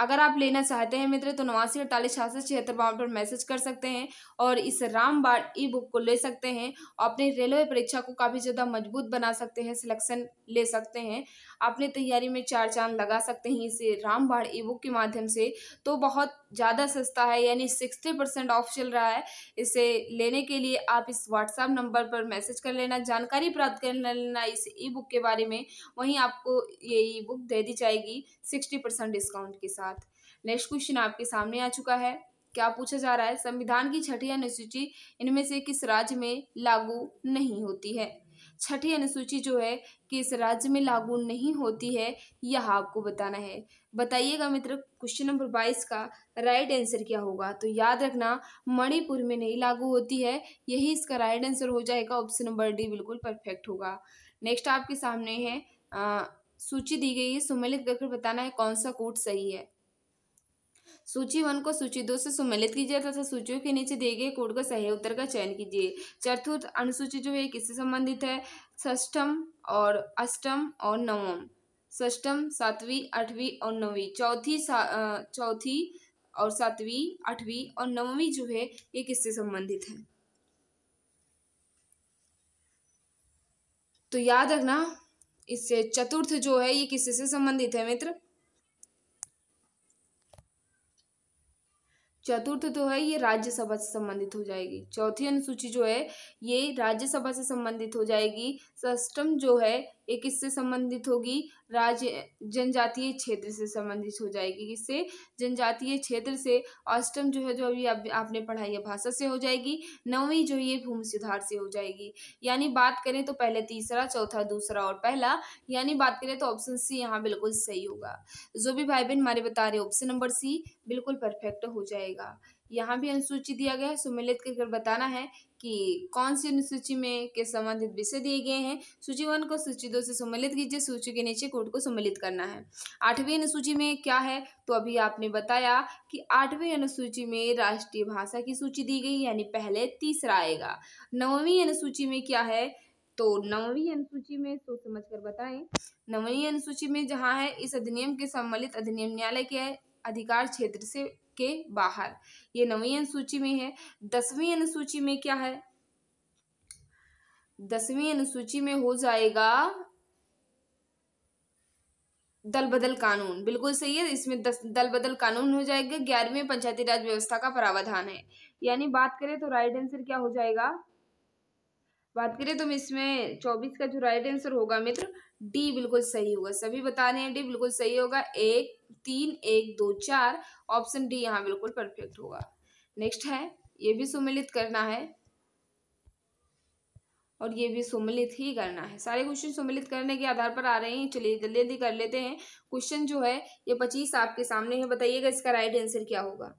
अगर आप लेना चाहते हैं मित्र तो नवासी अड़तालीस छियासठ छिहत्तर बावन पर मैसेज कर सकते हैं और इस बार ई बुक को ले सकते हैं और अपने रेलवे परीक्षा को काफ़ी ज़्यादा मजबूत बना सकते हैं सिलेक्शन ले सकते हैं अपने तैयारी में चार चांद लगा सकते हैं इसे रामबाड़ ई बुक के माध्यम से तो बहुत ज़्यादा सस्ता है यानी सिक्सटी परसेंट ऑफ चल रहा है इसे लेने के लिए आप इस व्हाट्सएप नंबर पर मैसेज कर लेना जानकारी प्राप्त कर लेना इस ई बुक के बारे में वहीं आपको ये ई बुक दे दी जाएगी सिक्सटी परसेंट डिस्काउंट के साथ नेक्स्ट क्वेश्चन आपके सामने आ चुका है क्या पूछा जा रहा है संविधान की छठी अनुसूची इनमें से किस राज्य में लागू नहीं होती है छठी अनुसूची जो है किस राज्य में लागू नहीं होती है यह आपको बताना है बताइएगा मित्र क्वेश्चन नंबर बाईस का राइट आंसर क्या होगा तो याद रखना मणिपुर में नहीं लागू होती है यही इसका राइट आंसर हो जाएगा ऑप्शन नंबर डी बिल्कुल परफेक्ट होगा नेक्स्ट आपके सामने है आ, सूची दी गई है सम्मिलित करके बताना है कौन सा कोड सही है सूची वन को सूची दो से सम्मिलित कीजिए तथा सूचियों के नीचे दिए गए कोड का सही उत्तर का चयन कीजिए चतुर्थ अनुसूची जो है किससे संबंधित है ष्ठम और अष्टम और नवम ष्ठम सातवीं आठवीं और नौवीं चौथी चौथी और सातवीं आठवीं और नववीं जो है ये किससे संबंधित है तो याद रखना इससे चतुर्थ जो है ये किससे संबंधित है मित्र चतुर्थ जो तो है ये राज्यसभा से संबंधित हो जाएगी चौथी अनुसूची जो है ये राज्यसभा से संबंधित हो जाएगी सष्टम जो है ये किससे संबंधित होगी राज्य जनजातीय क्षेत्र से संबंधित हो जाएगी किससे जनजातीय क्षेत्र से अष्टम जो है जो अभी आप, आपने पढ़ाई है भाषा से हो जाएगी नौवीं जो ये भूमि सुधार से हो जाएगी यानी बात करें तो पहले तीसरा चौथा दूसरा और पहला यानी बात करें तो ऑप्शन सी यहाँ बिल्कुल सही होगा जो भी भाई बहन हमारे बता रहे ऑप्शन नंबर सी बिल्कुल परफेक्ट हो जाएगा करेगा यहाँ भी अनुसूची दिया गया है सुमेलित कर बताना है कि कौन सी अनुसूची में के संबंधित विषय दिए गए हैं सूची वन को सूची दो से सम्मिलित कीजिए सूची के नीचे कोड को सम्मिलित करना है आठवीं अनुसूची में क्या है तो अभी आपने बताया कि आठवीं अनुसूची में राष्ट्रीय भाषा की सूची दी गई यानी पहले तीसरा आएगा नौवीं अनुसूची में क्या है तो नववीं अनुसूची में सोच समझ कर बताएं नववीं अनुसूची में जहां है इस अधिनियम के सम्मिलित अधिनियम न्यायालय के अधिकार क्षेत्र से के बाहर ये नवी अनुसूची में है दसवीं अनुसूची में क्या है दसवीं अनुसूची में हो जाएगा दल बदल कानून बिल्कुल सही है इसमें दस दल बदल कानून हो जाएगा ग्यारहवीं पंचायती राज व्यवस्था का प्रावधान है यानी बात करें तो राइट आंसर क्या हो जाएगा बात करें तो इसमें चौबीस का जो राइट आंसर होगा मित्र डी बिल्कुल सही होगा सभी बता रहे हैं डी बिल्कुल सही होगा एक तीन एक दो चार ऑप्शन डी यहाँ बिल्कुल परफेक्ट होगा नेक्स्ट है ये भी सुमिलित करना है और ये भी सुमिलित ही करना है सारे क्वेश्चन सुमिलित करने के आधार पर आ रहे हैं चलिए जल्दी जल्दी कर लेते हैं क्वेश्चन जो है ये पच्चीस आपके सामने है बताइएगा इसका राइट आंसर क्या होगा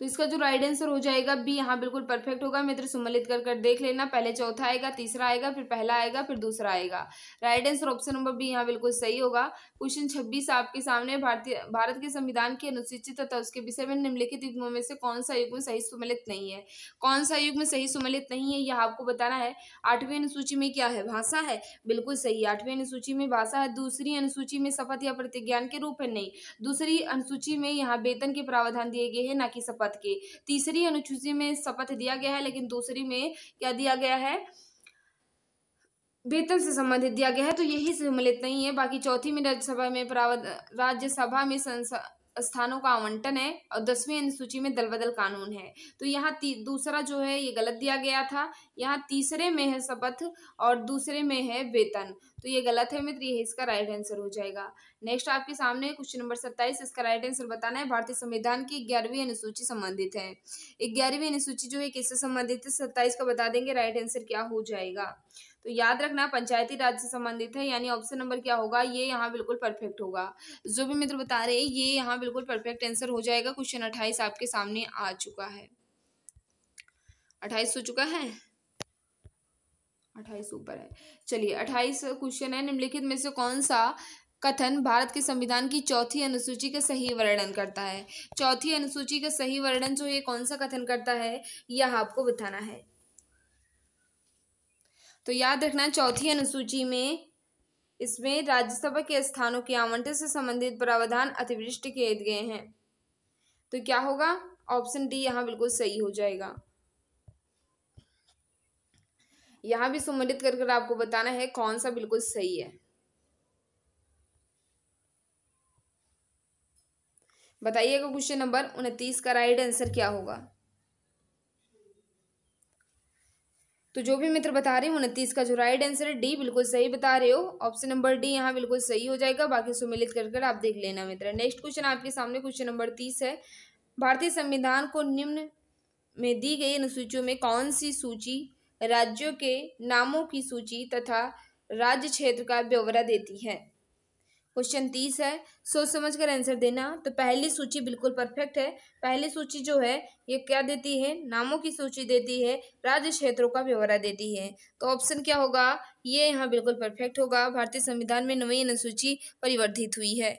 तो इसका जो राइट आंसर हो जाएगा बी यहाँ बिल्कुल परफेक्ट होगा मित्र सुमलित कर कर देख लेना पहले चौथा आएगा तीसरा आएगा फिर पहला आएगा फिर दूसरा आएगा right answer option number B यहाँ बिल्कुल सही होगा क्वेश्चन छब्बीस आपके सामने भारतीय भारत के संविधान की अनुसूचित तथा उसके विषय में निम्नलिखित युग्मों में से कौन सा युग में सही सुमिलित नहीं है कौन सा युग में सही सुमिलित नहीं है यह आपको बताना है आठवीं अनुसूची में क्या है भाषा है बिल्कुल सही आठवीं अनुसूची में भाषा है दूसरी अनुसूची में शपथ या प्रतिज्ञान के रूप है नहीं दूसरी अनुसूची में यहाँ वेतन के प्रावधान दिए गए हैं ना कि शपथ पद के तीसरी अनुसूची में शपथ दिया गया है लेकिन दूसरी में क्या दिया गया है वेतन से संबंधित दिया गया है तो यही सम्मिलित नहीं है बाकी चौथी में राज्यसभा में राज्यसभा में स्थानों का आवंटन है और दसवीं अनुसूची में दल बदल कानून है तो यहाँ दूसरा जो है ये गलत दिया गया था यहाँ तीसरे में है शपथ और दूसरे में है वेतन तो ये गलत है मित्र ये इसका राइट आंसर हो जाएगा नेक्स्ट आपके सामने क्वेश्चन नंबर सत्ताईस इसका राइट आंसर बताना है भारतीय संविधान की ग्यारहवीं अनुसूची संबंधित है ग्यारहवीं अनुसूची जो है किससे संबंधित है सत्ताईस का बता देंगे राइट आंसर क्या हो जाएगा तो याद रखना पंचायती राज से संबंधित है यानी ऑप्शन नंबर क्या होगा ये यहाँ बिल्कुल परफेक्ट होगा जो भी मित्र बता रहे हैं ये यहाँ बिल्कुल परफेक्ट आंसर हो जाएगा क्वेश्चन अट्ठाईस आपके सामने आ चुका है अट्ठाईस हो चुका है अट्ठाईस ऊपर है चलिए अट्ठाईस क्वेश्चन है निम्नलिखित में से कौन सा कथन भारत के संविधान की चौथी अनुसूची का सही वर्णन करता है चौथी अनुसूची का सही वर्णन जो ये कौन सा कथन करता है यह आपको बताना है तो याद रखना चौथी अनुसूची में इसमें राज्यसभा के स्थानों के आवंटन से संबंधित प्रावधान अतिवृष्टि किए गए हैं तो क्या होगा ऑप्शन डी यहाँ बिल्कुल सही हो जाएगा यहाँ भी सम्मिलित कर आपको बताना है कौन सा बिल्कुल सही है बताइएगा क्वेश्चन नंबर उनतीस का राइट आंसर क्या होगा तो जो भी मित्र बता रहे हैं उनतीस का जो राइट आंसर है डी बिल्कुल सही बता रहे हो ऑप्शन नंबर डी यहाँ बिल्कुल सही हो जाएगा बाकी सुमिलित कर आप देख लेना मित्र नेक्स्ट क्वेश्चन आपके सामने क्वेश्चन नंबर तीस है भारतीय संविधान को निम्न में दी गई अनुसूचियों में कौन सी सूची राज्यों के नामों की सूची तथा राज्य क्षेत्र का ब्यौरा देती है क्वेश्चन तीस है सोच समझ कर आंसर देना तो पहली सूची बिल्कुल परफेक्ट है पहली सूची जो है ये क्या देती है नामों की सूची देती है राज्य क्षेत्रों का ब्यौरा देती है तो ऑप्शन क्या होगा ये यहाँ बिल्कुल परफेक्ट होगा भारतीय संविधान में नवीन अनुसूची परिवर्धित हुई है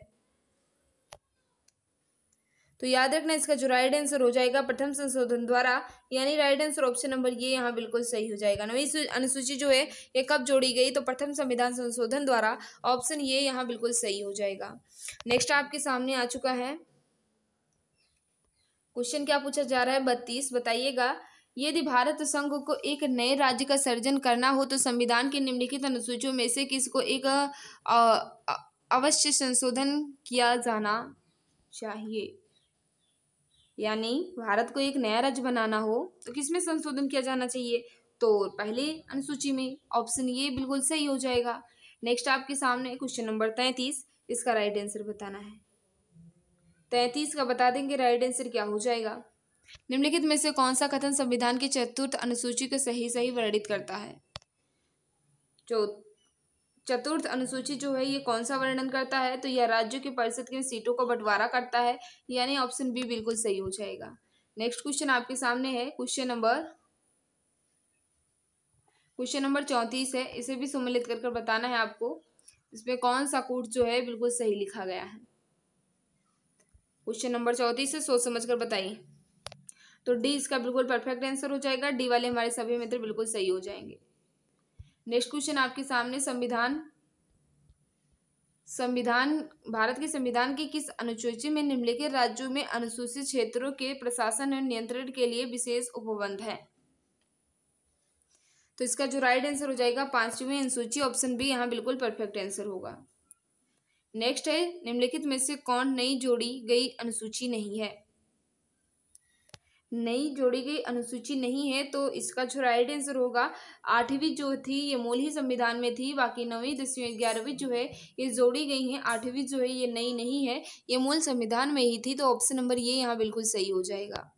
तो याद रखना इसका जो राइट आंसर हो जाएगा प्रथम संशोधन द्वारा यानी राइट आंसर ऑप्शन नंबर ये यहाँ बिल्कुल सही हो जाएगा नवी अनुसूची जो है ये कब जोड़ी गई तो प्रथम संविधान संशोधन द्वारा ऑप्शन ये यहाँ बिल्कुल सही हो जाएगा नेक्स्ट आपके सामने आ चुका है क्वेश्चन क्या पूछा जा रहा है बत्तीस बताइएगा यदि भारत संघ को एक नए राज्य का सर्जन करना हो तो संविधान के निम्नलिखित अनुसूचियों में से किसको एक अवश्य संशोधन किया जाना चाहिए यानी भारत को एक नया राज्य बनाना हो तो किसमें संशोधन किया जाना चाहिए तो पहले अनुसूची में ऑप्शन ये बिल्कुल सही हो जाएगा नेक्स्ट आपके सामने क्वेश्चन नंबर तैंतीस इसका राइट आंसर बताना है तैंतीस का बता देंगे राइट आंसर क्या हो जाएगा निम्नलिखित में से कौन सा कथन संविधान के चतुर्थ अनुसूची को सही सही वर्णित करता है जो चतुर्थ अनुसूची जो है ये कौन सा वर्णन करता है तो यह राज्यों की परिषद की सीटों का बंटवारा करता है यानी ऑप्शन बी बिल्कुल सही हो जाएगा नेक्स्ट क्वेश्चन आपके सामने है क्वेश्चन नंबर क्वेश्चन नंबर चौंतीस है इसे भी सम्मिलित कर कर बताना है आपको इसमें कौन सा कूट जो है बिल्कुल सही लिखा गया है क्वेश्चन नंबर चौंतीस है सोच समझ कर बताइए तो डी इसका बिल्कुल परफेक्ट आंसर हो जाएगा डी वाले हमारे सभी मित्र बिल्कुल सही हो जाएंगे नेक्स्ट क्वेश्चन आपके सामने संविधान संविधान भारत के संविधान के किस अनुसूची में निम्नलिखित राज्यों में अनुसूचित क्षेत्रों के प्रशासन और नियंत्रण के लिए विशेष उपबंध है तो इसका जो राइट आंसर हो जाएगा पांचवी अनुसूची ऑप्शन बी यहाँ बिल्कुल परफेक्ट आंसर होगा नेक्स्ट है निम्नलिखित में से कौन नई जोड़ी गई अनुसूची नहीं है नई जोड़ी गई अनुसूची नहीं है तो इसका जो राइट आंसर होगा आठवीं जो थी ये मूल ही संविधान में थी बाकी नौवीं दसवीं ग्यारहवीं जो है ये जोड़ी गई हैं आठवीं जो है ये नई नहीं है ये मूल संविधान में ही थी तो ऑप्शन नंबर ये यहाँ बिल्कुल सही हो जाएगा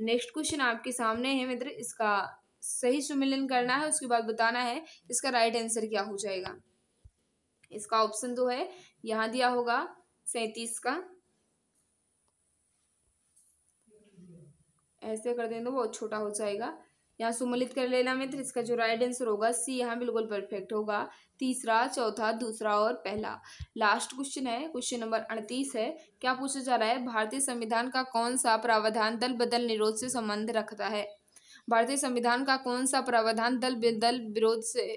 नेक्स्ट क्वेश्चन आपके सामने है मित्र इसका सही सुमिलन करना है उसके बाद बताना है इसका राइट आंसर क्या हो जाएगा इसका ऑप्शन दो तो है यहाँ दिया होगा सैंतीस का ऐसे कर देंगे तो वो छोटा हो जाएगा यहाँ सुमलित कर लेना मित्र इसका जो राइट आंसर होगा सी यहाँ बिल्कुल परफेक्ट होगा तीसरा चौथा दूसरा और पहला लास्ट क्वेश्चन है क्वेश्चन नंबर अड़तीस है क्या पूछा जा रहा है भारतीय संविधान का कौन सा प्रावधान दल बदल निरोध से संबंध रखता है भारतीय संविधान का कौन सा प्रावधान दल दल विरोध से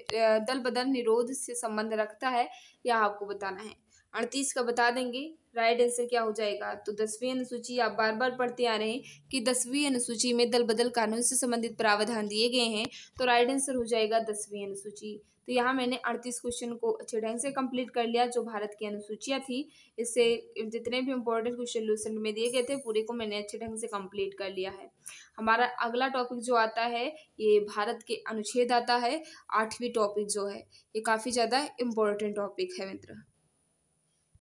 दल बदल निरोध से संबंध रखता है यह आपको बताना है अड़तीस का बता देंगे राइट आंसर क्या हो जाएगा तो दसवीं अनुसूची आप बार बार पढ़ते आ रहे हैं कि दसवीं अनुसूची में दल बदल कानून से संबंधित प्रावधान दिए गए हैं तो राइट आंसर हो जाएगा दसवीं अनुसूची तो यहाँ मैंने अड़तीस क्वेश्चन को अच्छे ढंग से कंप्लीट कर लिया जो भारत की अनुसूचियाँ थी इससे जितने भी इंपॉर्टेंट क्वेश्चन लूसेंट में दिए गए थे पूरे को मैंने अच्छे ढंग से कंप्लीट कर लिया है हमारा अगला टॉपिक जो आता है ये भारत के अनुच्छेद आता है आठवीं टॉपिक जो है ये काफ़ी ज़्यादा इम्पोर्टेंट टॉपिक है मित्र